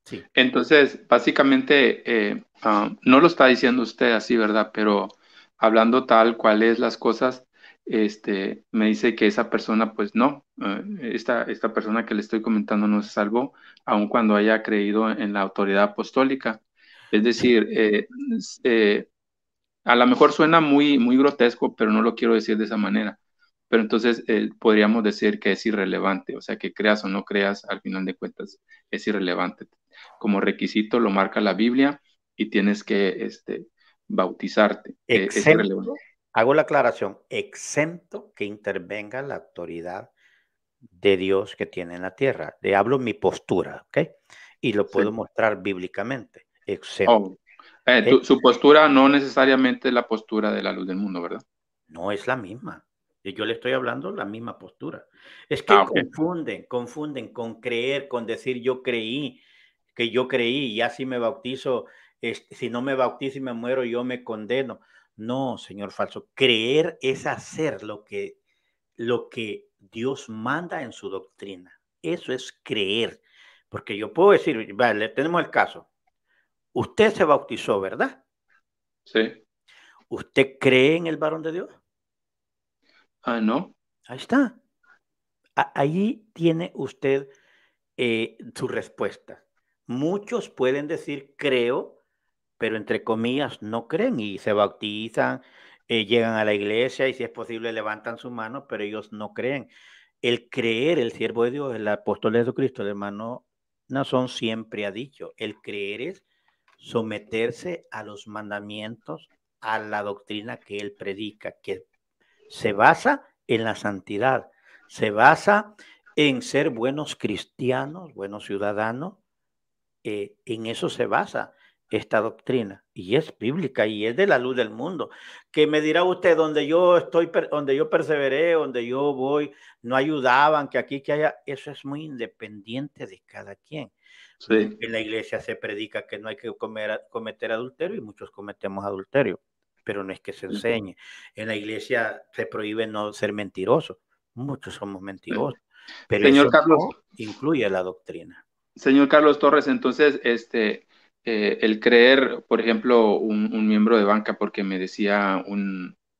Sí. Entonces, básicamente, eh, ah, no lo está diciendo usted así, ¿verdad? Pero hablando tal cual es las cosas, este, me dice que esa persona, pues no, eh, esta, esta persona que le estoy comentando no se salvó, aun cuando haya creído en la autoridad apostólica. Es decir, eh, eh, a lo mejor suena muy, muy grotesco, pero no lo quiero decir de esa manera. Pero entonces eh, podríamos decir que es irrelevante, o sea, que creas o no creas, al final de cuentas es irrelevante. Como requisito lo marca la Biblia y tienes que este, bautizarte. Exento, hago la aclaración, exento que intervenga la autoridad de Dios que tiene en la tierra. Le hablo mi postura, ¿ok? Y lo puedo mostrar bíblicamente. Excelente. Oh. Eh, eh, su postura no necesariamente es la postura de la luz del mundo, ¿verdad? No es la misma. Eh, yo le estoy hablando la misma postura. Es que ah, confunden, confunden con creer, con decir yo creí, que yo creí y así me bautizo, si no me bautizo y me muero, yo me condeno. No, señor falso, creer es hacer lo que, lo que Dios manda en su doctrina. Eso es creer. Porque yo puedo decir, vale, tenemos el caso. Usted se bautizó, ¿verdad? Sí. ¿Usted cree en el varón de Dios? Ah, no. Ahí está. Ahí tiene usted eh, su respuesta. Muchos pueden decir creo, pero entre comillas no creen y se bautizan, eh, llegan a la iglesia y si es posible levantan su mano, pero ellos no creen. El creer, el siervo de Dios, el apóstol de Jesucristo, el hermano Nazón siempre ha dicho, el creer es someterse a los mandamientos, a la doctrina que él predica, que se basa en la santidad, se basa en ser buenos cristianos, buenos ciudadanos. Eh, en eso se basa esta doctrina y es bíblica y es de la luz del mundo. Que me dirá usted donde yo estoy, donde yo perseveré, donde yo voy, no ayudaban, que aquí que haya eso es muy independiente de cada quien. En la iglesia se predica que no hay que cometer adulterio y muchos cometemos adulterio, pero no es que se enseñe. En la iglesia se prohíbe no ser mentiroso, muchos somos mentirosos, [laughs] pero Señor Carlos, incluye la doctrina. Señor Carlos Torres, entonces, este, eh, el creer, por ejemplo, un, miembro de banca, porque me decía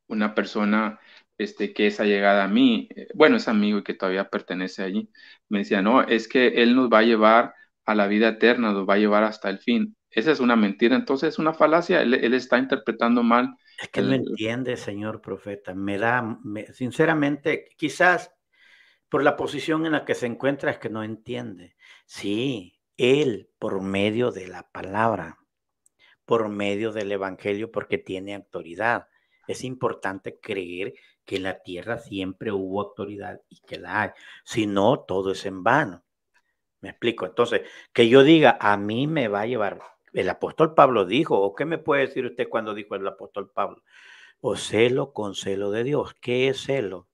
una persona este, que es allegada a mí, eh, bueno, es amigo y que todavía pertenece allí, me decía, no, es que él nos va a llevar a la vida eterna, lo va a llevar hasta el fin. Esa es una mentira, entonces es una falacia, él, está interpretando mal. Es que no entiende, señor profeta, me da, sinceramente, quizás por la posición en la que se encuentra es que no entiende. Sí, él por medio de la palabra, por medio del evangelio, porque tiene autoridad. Es importante creer que en la tierra siempre hubo autoridad y que la hay, si no, todo es en vano. Me explico. Entonces, que yo diga, a mí me va a llevar. El apóstol Pablo dijo, o qué me puede decir usted cuando dijo el apóstol Pablo, o celo con celo de Dios. ¿Qué es celo?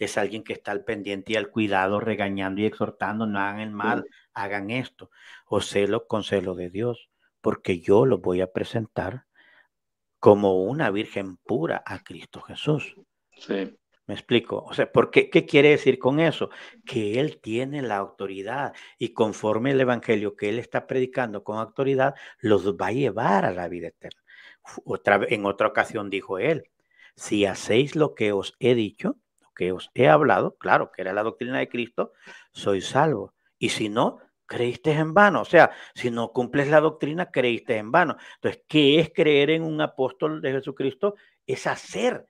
Es alguien que está al pendiente y al cuidado, regañando y exhortando, no hagan el mal, hagan esto. O celo con celo de Dios, porque yo lo voy a presentar como una virgen pura a Cristo Jesús. Sí. Me explico. O sea, ¿por ¿qué qué quiere decir con eso? Que él tiene la autoridad y conforme el evangelio que él está predicando con autoridad, los va a llevar a la vida eterna. en otra ocasión dijo él, si hacéis lo que os he dicho, lo que os he hablado, claro, que era la doctrina de Cristo, sois salvo. Y si no, creíste en vano. O sea, si no cumples la doctrina, creíste en vano. Entonces, ¿qué es creer en un apóstol de Jesucristo? Es hacer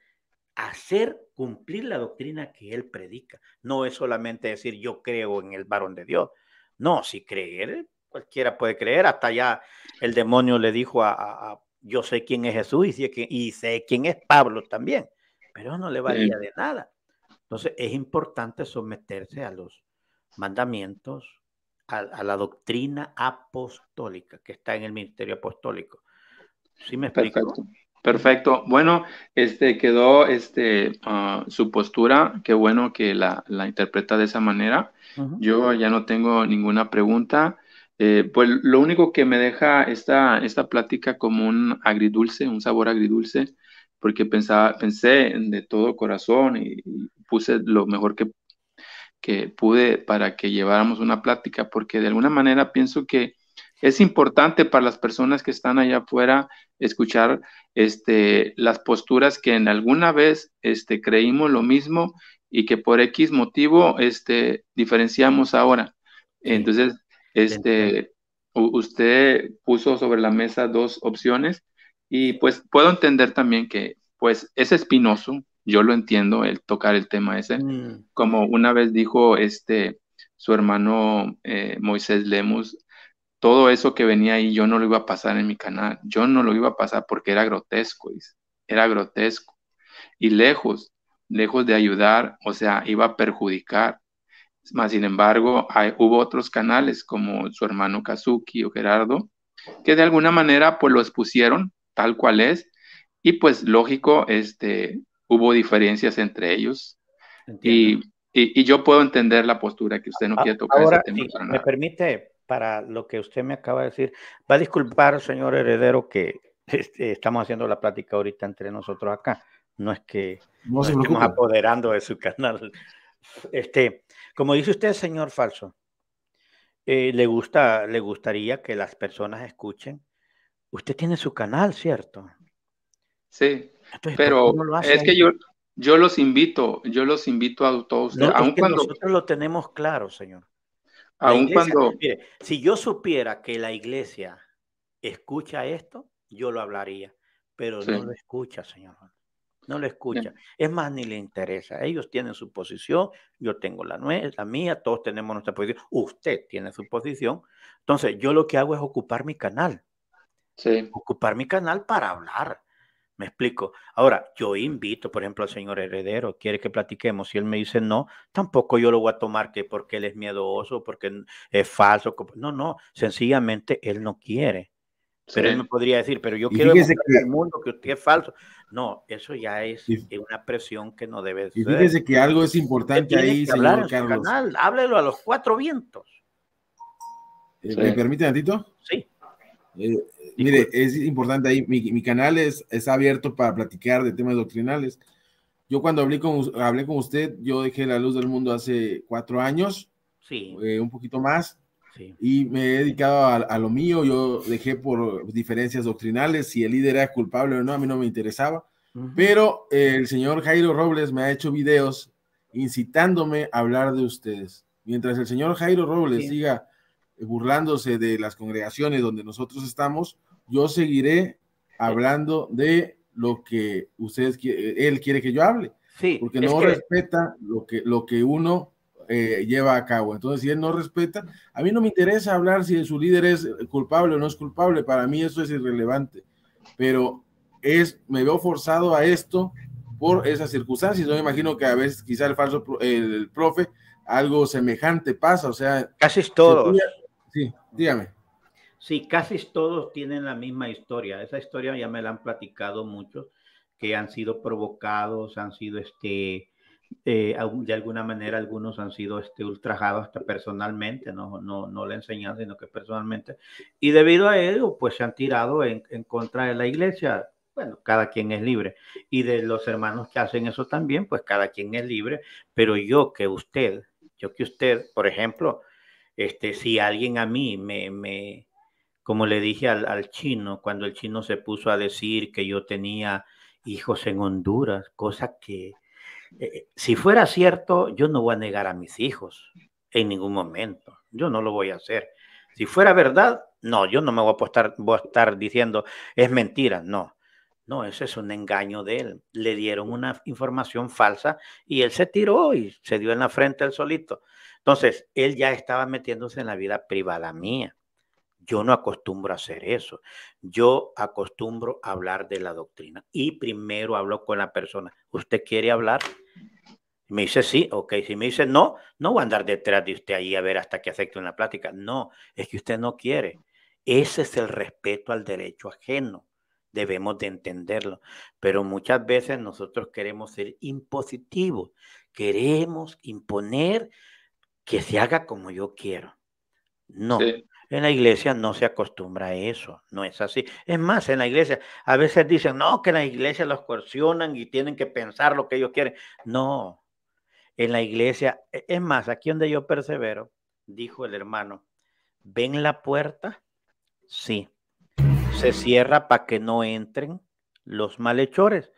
hacer cumplir la doctrina que él predica. No es solamente decir yo creo en el varón de Dios. No, si creer, cualquiera puede creer. Hasta ya el demonio le dijo a, yo sé quién es Jesús y sé quién, es Pablo también, pero no le valía de nada. Entonces es importante someterse a los mandamientos, a, la doctrina apostólica que está en el ministerio apostólico. ¿Sí me explico? Perfecto. Bueno, este quedó este ah, su postura. Qué bueno que la, interpreta de esa manera. Yo ya no tengo ninguna pregunta. Eh, pues lo único que me deja esta, esta plática como un agridulce, un sabor agridulce, porque pensaba, pensé de todo corazón y, puse lo mejor que, que pude para que lleváramos una plática, porque de alguna manera pienso que es importante para las personas que están allá afuera escuchar este, las posturas que en alguna vez este, creímos lo mismo y que por X motivo este, diferenciamos ahora. Entonces, este, usted puso sobre la mesa dos opciones y pues puedo entender también que pues es espinoso, yo lo entiendo el tocar el tema ese, mm. como una vez dijo este su hermano eh, Moisés Lemus todo eso que venía ahí yo no lo iba a pasar en mi canal, yo no lo iba a pasar porque era grotesco, era grotesco. Y lejos, lejos de ayudar, o sea, iba a perjudicar. sin embargo, hubo otros canales como su hermano Kazuki o Gerardo, que de alguna manera pues lo expusieron tal cual es, y pues lógico, este, hubo diferencias entre ellos. Y, yo puedo entender la postura que usted no quiere tocar. Ahora, me permite, para lo que usted me acaba de decir. Va a disculpar, señor heredero, que este, estamos haciendo la plática ahorita entre nosotros acá. No es que nos estemos apoderando de su [laughs] canal. Este, como dice usted, señor Falso, eh, le, gusta, le gustaría que las personas escuchen. Usted tiene su canal, ¿cierto? Sí, pero es que yo, yo los invito, yo los invito a todos. Nosotros lo tenemos claro, señor. Aun cuando. si yo supiera que la iglesia escucha esto, yo lo hablaría, pero no lo escucha, señor. No lo escucha. Es más, ni le interesa. Ellos tienen su posición, yo tengo la, la mía, todos tenemos nuestra posición. Usted tiene su posición. Entonces, yo lo que hago es ocupar mi canal. Sí. Ocupar mi canal para hablar. Me explico. Ahora, yo invito, por ejemplo, al señor heredero, quiere que platiquemos. Si él me dice no, tampoco yo lo voy a tomar que porque él es miedoso, porque es falso. No, no, sencillamente él no quiere. Pero él me podría decir, pero yo quiero que mundo que usted es falso. No, eso ya es, una presión que no debe ser. Y fíjese que algo es importante ahí, señor háblelo a los cuatro vientos. Eh, ¿Me permite, Antito? Sí. Eh, eh, mire, pues es importante ahí, mi, canal es, es, abierto para platicar de temas doctrinales. Yo cuando hablé con, hablé con usted, yo dejé la luz del mundo hace cuatro años, sí. Eh, un poquito más, sí. y me he dedicado a, lo mío, yo dejé por diferencias doctrinales, si el líder era culpable o no, a mí no me interesaba, pero el señor Jairo Robles me ha hecho videos incitándome a hablar de ustedes. Mientras el señor Jairo Robles diga burlándose de las congregaciones donde nosotros estamos, yo seguiré hablando de lo que ustedes él quiere que yo hable. porque no respeta lo que, lo que uno eh, lleva a cabo. Entonces, si él no respeta, a mí no me interesa hablar si su líder es culpable o no es culpable, para mí eso es irrelevante. Pero es, me veo forzado a esto por esas circunstancias. Yo me imagino que a veces quizá el falso, el profe, algo semejante pasa, o sea... Casi todos. Dígame. Sí, casi todos tienen la misma historia. Esa historia ya me la han platicado muchos que han sido provocados, han sido este, eh, de alguna manera algunos han sido este, ultrajados hasta personalmente, no, no, no le enseñan, sino que personalmente. Y debido a ello, pues se han tirado en, en, contra de la iglesia. Bueno, cada quien es libre. Y de los hermanos que hacen eso también, pues cada quien es libre. Pero yo que usted, yo que usted, por ejemplo, este, si alguien a mí me, me como le dije al, chino, cuando el chino se puso a decir que yo tenía hijos en Honduras, cosa que eh, si fuera cierto, yo no voy a negar a mis hijos en ningún momento. Yo no lo voy a hacer. Si fuera verdad, no, yo no me voy a, voy a estar diciendo es mentira, no. No, ese es un engaño de él. Le dieron una información falsa y él se tiró y se dio en la frente él solito. Entonces, él ya estaba metiéndose en la vida privada mía. Yo no acostumbro a hacer eso. Yo acostumbro a hablar de la doctrina y primero hablo con la persona. ¿Usted quiere hablar? Me dice sí, ok. Si me dice no, no voy a andar detrás de usted ahí a ver hasta que acepte una plática. No, es que usted no quiere. Ese es el respeto al derecho ajeno. Debemos de entenderlo. Pero muchas veces nosotros queremos ser impositivos. Queremos imponer que se haga como yo quiero. No, en la iglesia no se acostumbra a eso, no es así. Es más, en la iglesia a veces dicen, no, que en la iglesia los coercionan y tienen que pensar lo que ellos quieren. No, en la iglesia, e, es más, aquí donde yo persevero, dijo el hermano, ¿ven la puerta? Sí. Se cierra para que no entren los malhechores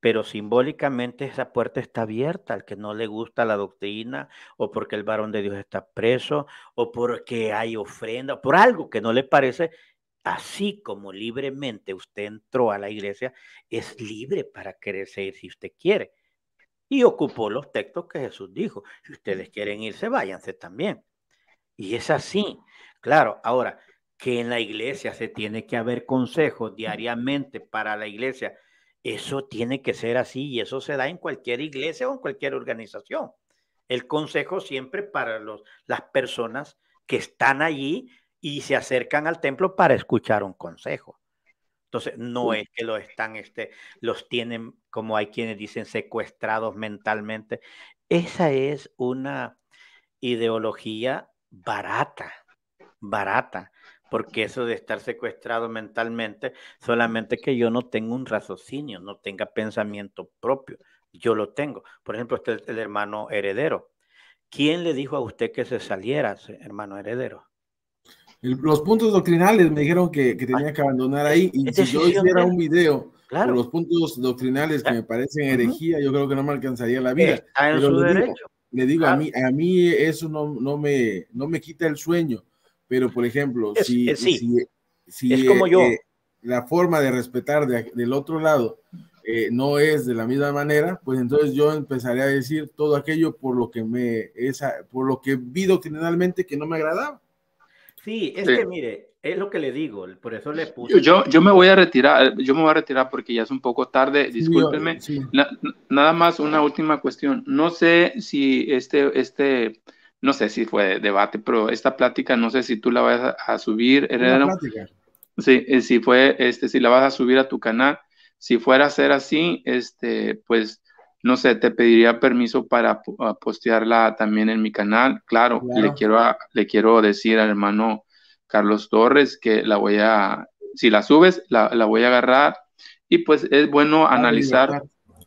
pero simbólicamente esa puerta está abierta al que no le gusta la doctrina o porque el varón de Dios está preso o porque hay ofrenda por algo que no le parece. Así como libremente usted entró a la iglesia, es libre para crecer si usted quiere. Y ocupó los textos que Jesús dijo. Si ustedes quieren irse, váyanse también. Y es así. Claro, ahora, que en la iglesia se tiene que haber consejos diariamente para la iglesia eso tiene que ser así y eso se da en cualquier iglesia o en cualquier organización. El consejo siempre para las personas que están allí y se acercan al templo para escuchar un consejo. Entonces, no es que lo están, este, los tienen, como hay quienes dicen, secuestrados mentalmente. Esa es una ideología barata, barata porque eso de estar secuestrado mentalmente, solamente que yo no tengo un raciocinio, no tenga pensamiento propio, yo lo tengo. Por ejemplo, usted es el hermano heredero. ¿Quién le dijo a usted que se saliera, hermano heredero? los puntos doctrinales me dijeron que, que ah, tenía que abandonar ahí. Y si yo hiciera un video con los puntos doctrinales que me parecen herejía, yo creo que no me alcanzaría la vida. su le derecho. Digo, le digo, a, mí, a mí eso no, no, me, no me quita el sueño pero, por ejemplo, si, como eh, yo. Eh, la forma de respetar del otro lado eh, no es de la misma manera, pues entonces yo empezaré a decir todo aquello por lo que me esa, por lo que vi doctrinalmente que no me agradaba. Sí, es que mire, es lo que le digo, por eso le puse. Yo, yo me voy a retirar, yo me voy a retirar porque ya es un poco tarde, discúlpenme. nada más una última cuestión. No sé si este, este no sé si fue debate, pero esta plática, no sé si tú la vas a, subir, ¿Plática? Sí, eh, si fue, este, si la vas a subir a tu canal, si fuera a ser así, este, pues, no sé, te pediría permiso para postearla también en mi canal. Claro, le quiero, le quiero decir al hermano Carlos Torres que la voy a, si la subes, la, voy a agarrar y pues es bueno analizar,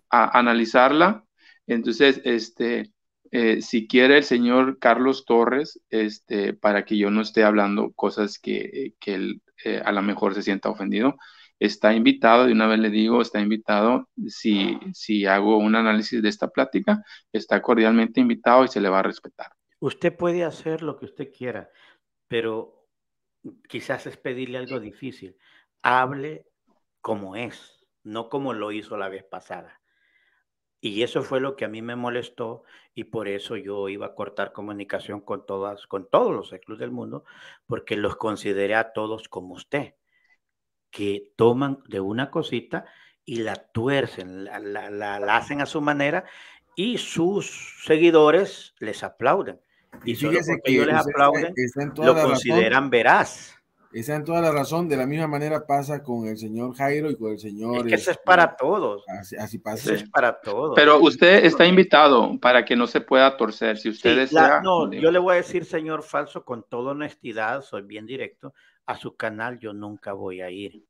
analizarla. Entonces, este, eh, si quiere el señor Carlos Torres, este, para que yo no esté hablando cosas que, eh, él eh, a lo mejor se sienta ofendido, está invitado, de una vez le digo, está invitado, si, si hago un análisis de esta plática, está cordialmente invitado y se le va a respetar. Usted puede hacer lo que usted quiera, pero quizás es pedirle algo difícil. Hable como es, no como lo hizo la vez pasada. Y eso fue lo que a mí me molestó y por eso yo iba a cortar comunicación con todas, con todos los clubes del mundo, porque los consideré a todos como usted, que toman de una cosita y la tuercen, la, la, hacen a su manera y sus seguidores les aplauden. Y, seguidores eh, lo consideran veraz. Esa en toda la razón. De la misma manera pasa con el señor Jairo y con el señor. Es que eso es este, para todos. Así, pasa. Eso es para todos. Pero usted está invitado para que no se pueda torcer. Si usted no, yo le voy a decir, señor falso, con toda honestidad, soy bien directo. A su canal yo nunca voy a ir.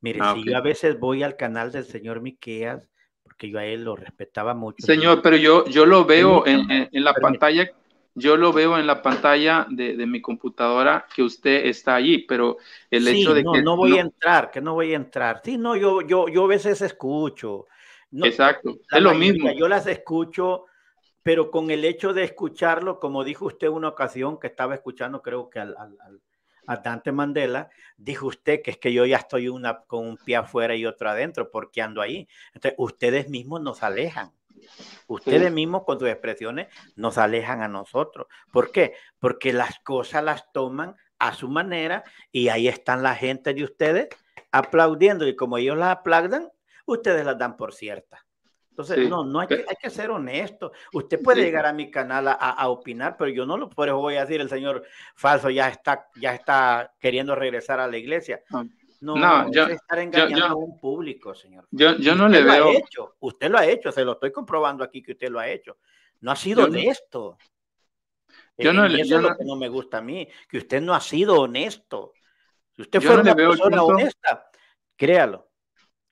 Mire, ah, si yo a veces voy al canal del señor Miqueas, porque yo a él lo respetaba mucho. Señor, pero yo, yo lo veo en, en la pantalla yo lo veo en la pantalla de, mi computadora que usted está allí, pero el hecho de que... No voy a entrar, que no voy a entrar. Sí, no, yo, yo, yo a veces escucho. Exacto, es lo mismo. Yo las escucho, pero con el hecho de escucharlo, como dijo usted una ocasión que estaba escuchando, creo que al, al, al a Dante Mandela, dijo usted que es que yo ya estoy una, con un pie afuera y otro adentro porque ando ahí. Entonces, ustedes mismos nos alejan. Ustedes mismos con sus expresiones nos alejan a nosotros. ¿Por qué? Porque las cosas las toman a su manera y ahí están la gente de ustedes aplaudiendo y como ellos las aplaudan, ustedes las dan por cierta. Entonces, no, no eh. hay que, ser honesto. Usted puede llegar a mi canal a, opinar, pero yo no lo por eso voy a decir el señor falso ya está, ya está queriendo regresar a la iglesia. Ah. No, no yo, estar engañando yo, a un público, señor. Yo, no le veo. usted lo ha hecho, se lo estoy comprobando aquí que usted lo ha hecho. No ha sido honesto. Yo eh, no, eso es lo que no me gusta a mí, que usted no ha sido honesto. Si usted fuera una persona honesta, eh, créalo.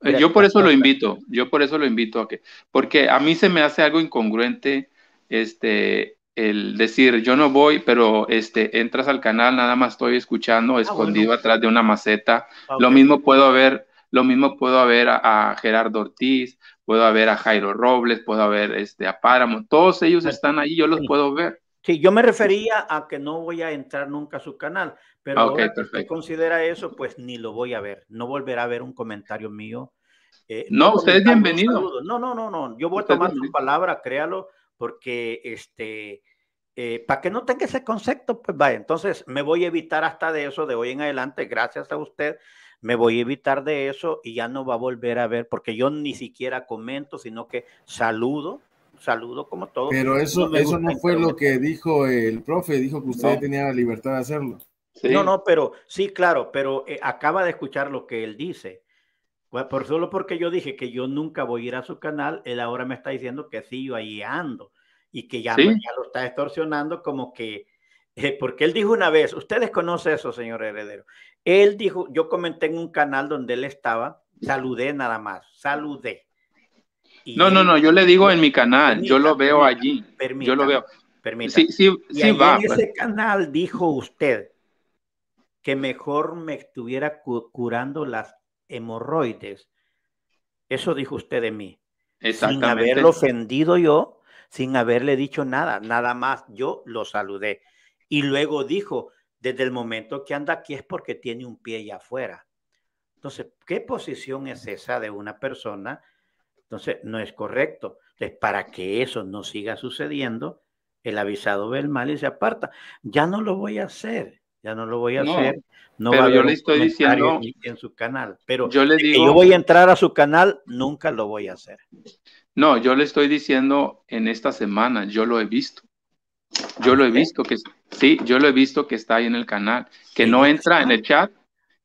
yo por eso lo invito, yo por eso lo invito a que, porque a mí se me hace algo incongruente, este, el decir, yo no voy, pero este, entras al canal, nada más estoy escuchando, ah, escondido atrás de una maceta. Ah, lo mismo puedo ver, lo mismo puedo ver a, Gerardo Ortiz, puedo ver a Jairo Robles, puedo ver este, a Páramo, todos ellos están ahí, yo los puedo ver. Sí, yo me refería a que no voy a entrar nunca a su canal, pero ah, considera eso, pues ni lo voy a ver, no volverá a ver un comentario mío. Eh, no, usted es bienvenido. No, no, no, no, yo voy a tomar su palabra, créalo, porque este, eh, para que no tenga ese concepto, pues vaya, entonces me voy a evitar hasta de eso de hoy en adelante, gracias a usted, me voy a evitar de eso y ya no va a volver a ver, porque yo ni siquiera comento, sino que saludo, saludo como todo. Pero eso no, eso no fue lo que dijo el profe, dijo que usted tenía la libertad de hacerlo. No, no, pero sí, claro, pero eh, acaba de escuchar lo que él dice por solo porque yo dije que yo nunca voy a ir a su canal, él ahora me está diciendo que sí, yo ahí ando y que ya, ya lo está extorsionando como que, eh, porque él dijo una vez, ustedes conocen eso, señor heredero, él dijo, yo comenté en un canal donde él estaba, saludé nada más, saludé. no, no, no, yo le digo en mi canal, yo lo veo allí, yo lo veo. Permítame. Sí, sí, sí va, en pues. ese canal dijo usted que mejor me estuviera curando las hemorroides. Eso dijo usted de mí. Sin haberlo ofendido yo, sin haberle dicho nada, nada más. Yo lo saludé. Y luego dijo, desde el momento que anda aquí es porque tiene un pie allá afuera. Entonces, ¿qué posición es esa de una persona? Entonces, no es correcto. Entonces, para que eso no siga sucediendo, el avisado ve el mal y se aparta. Ya no lo voy a hacer no lo voy a hacer. No pero yo a le estoy diciendo en su canal, pero yo le digo, yo voy a entrar a su canal, nunca lo voy a hacer. No, yo le estoy diciendo en esta semana, yo lo he visto. Yo lo he visto que sí, yo lo he visto que está ahí en el canal, que no entra en el chat,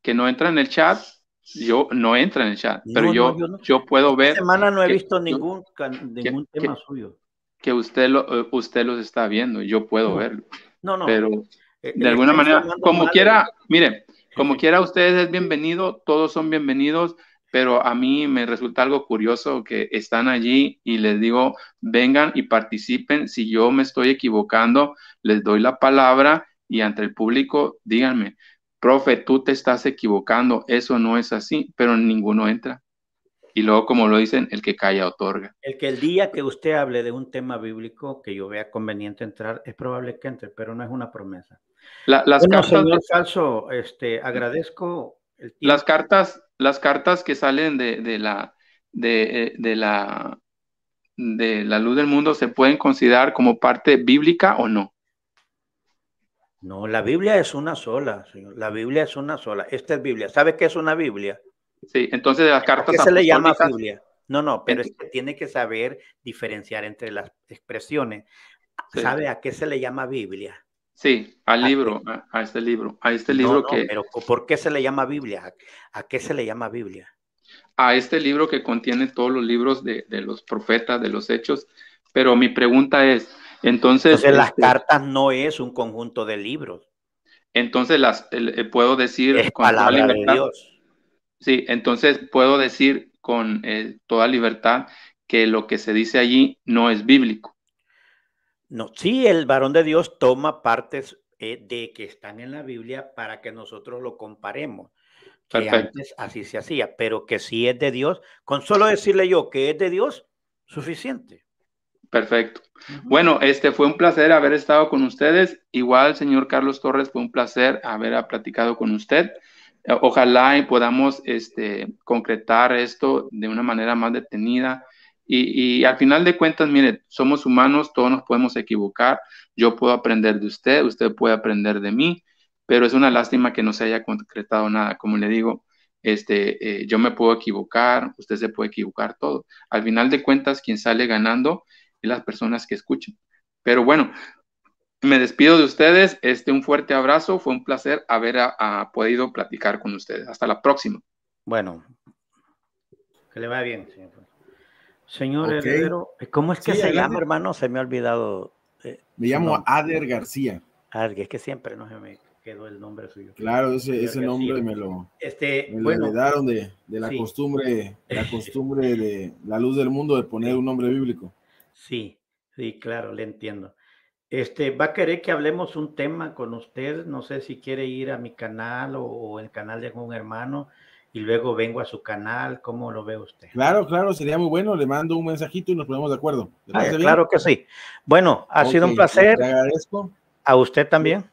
que no entra en el chat, yo no entra en el chat, pero yo, yo, puedo ver. Esta semana no he visto ningún, ningún tema suyo. Que usted lo, eh, usted los está viendo, yo puedo verlo. No, no. Pero eh, de alguna manera, como quiera, mire, como quiera ustedes es bienvenido, todos son bienvenidos, pero a mí me resulta algo curioso que están allí y les digo, vengan y participen, si yo me estoy equivocando, les doy la palabra y ante el público díganme, profe, tú te estás equivocando, eso no es así, pero ninguno entra. Y luego, como lo dicen, el que calla otorga. El que el día que usted hable de un tema bíblico que yo vea conveniente entrar, es probable que entre, pero no es una promesa las cartas, este, agradezco Las cartas, las cartas que salen de, la, eh, de, la, de la luz del mundo se pueden considerar como parte bíblica o no. No, la Biblia es una sola, La Biblia es una sola. Esta es Biblia. ¿Sabe qué es una Biblia? Sí, entonces de las cartas. ¿Qué se le llama Biblia? No, no, pero tiene que saber diferenciar entre las expresiones. ¿Sabe a qué se le llama Biblia? Sí, al ah, libro, eh. a, este libro, a este libro no, que... Pero ¿por qué se le llama Biblia? ¿A, qué se le llama Biblia? A este libro que contiene todos los libros de, los profetas, de los hechos. Pero mi pregunta es, entonces... Entonces las este cartas no es un conjunto de libros. Entonces las eh, puedo decir es con De Dios. Sí, entonces puedo decir con eh, toda libertad que lo que se dice allí no es bíblico. No, sí, el varón de Dios toma partes eh, de que están en la Biblia para que nosotros lo comparemos. Que antes así se hacía, pero que sí es de Dios, con solo decirle yo que es de Dios, suficiente. Perfecto. Bueno, este fue un placer haber estado con ustedes. Igual, señor Carlos Torres, fue un placer haber ah, platicado con usted. Ojalá podamos este, concretar esto de una manera más detenida y, al final de cuentas, mire, somos humanos, todos nos podemos equivocar. Yo puedo aprender de usted, usted puede aprender de mí, pero es una lástima que no se haya concretado nada. Como le digo, este, eh, yo me puedo equivocar, usted se puede equivocar, todo. Al final de cuentas, quien sale ganando es las personas que escuchan. Pero bueno, me despido de ustedes. Este, un fuerte abrazo. Fue un placer haber ah, ah, podido platicar con ustedes. Hasta la próxima. Bueno, que le vaya bien, señor señor ¿Cómo es que se llama, hermano? Se me ha olvidado. Eh, me llamo Ader García. Ader, es que siempre no se me quedó el nombre suyo. Claro, ese, ese nombre me lo, este, me lo bueno, de, de la costumbre, la [laughs] costumbre de la luz del mundo de poner un nombre bíblico. Sí, sí, claro, le entiendo. Este, va a querer que hablemos un tema con usted, no sé si quiere ir a mi canal o, o el canal de algún hermano y luego vengo a su canal. ¿Cómo lo ve usted? Claro, claro, sería muy bueno. Le mando un mensajito y nos ponemos de acuerdo. Ah, claro que sí. Bueno, ha sido un pues, placer. Te agradezco. A usted también.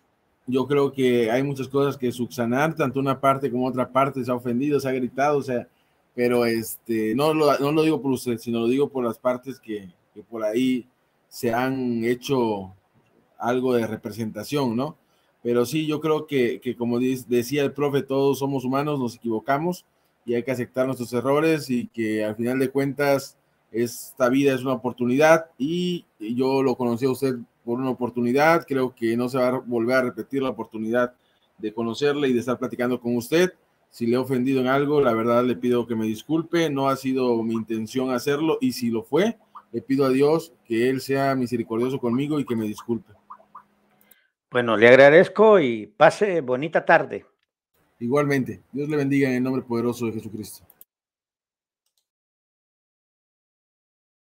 Yo creo que hay muchas cosas que subsanar, tanto una parte como otra parte se ha ofendido, se ha gritado, o sea, pero este, no lo, no lo digo por usted, sino lo digo por las partes que, que por ahí se han hecho algo de representación, ¿no? Pero sí, yo creo que, que como decía el profe, todos somos humanos, nos equivocamos y hay que aceptar nuestros errores y que al final de cuentas esta vida es una oportunidad y yo lo conocí a usted por una oportunidad, creo que no se va a volver a repetir la oportunidad de conocerle y de estar platicando con usted. Si le he ofendido en algo, la verdad le pido que me disculpe, no ha sido mi intención hacerlo y si lo fue, le pido a Dios que Él sea misericordioso conmigo y que me disculpe. Bueno, le agradezco y pase bonita tarde. Igualmente, Dios le bendiga en el nombre poderoso de Jesucristo.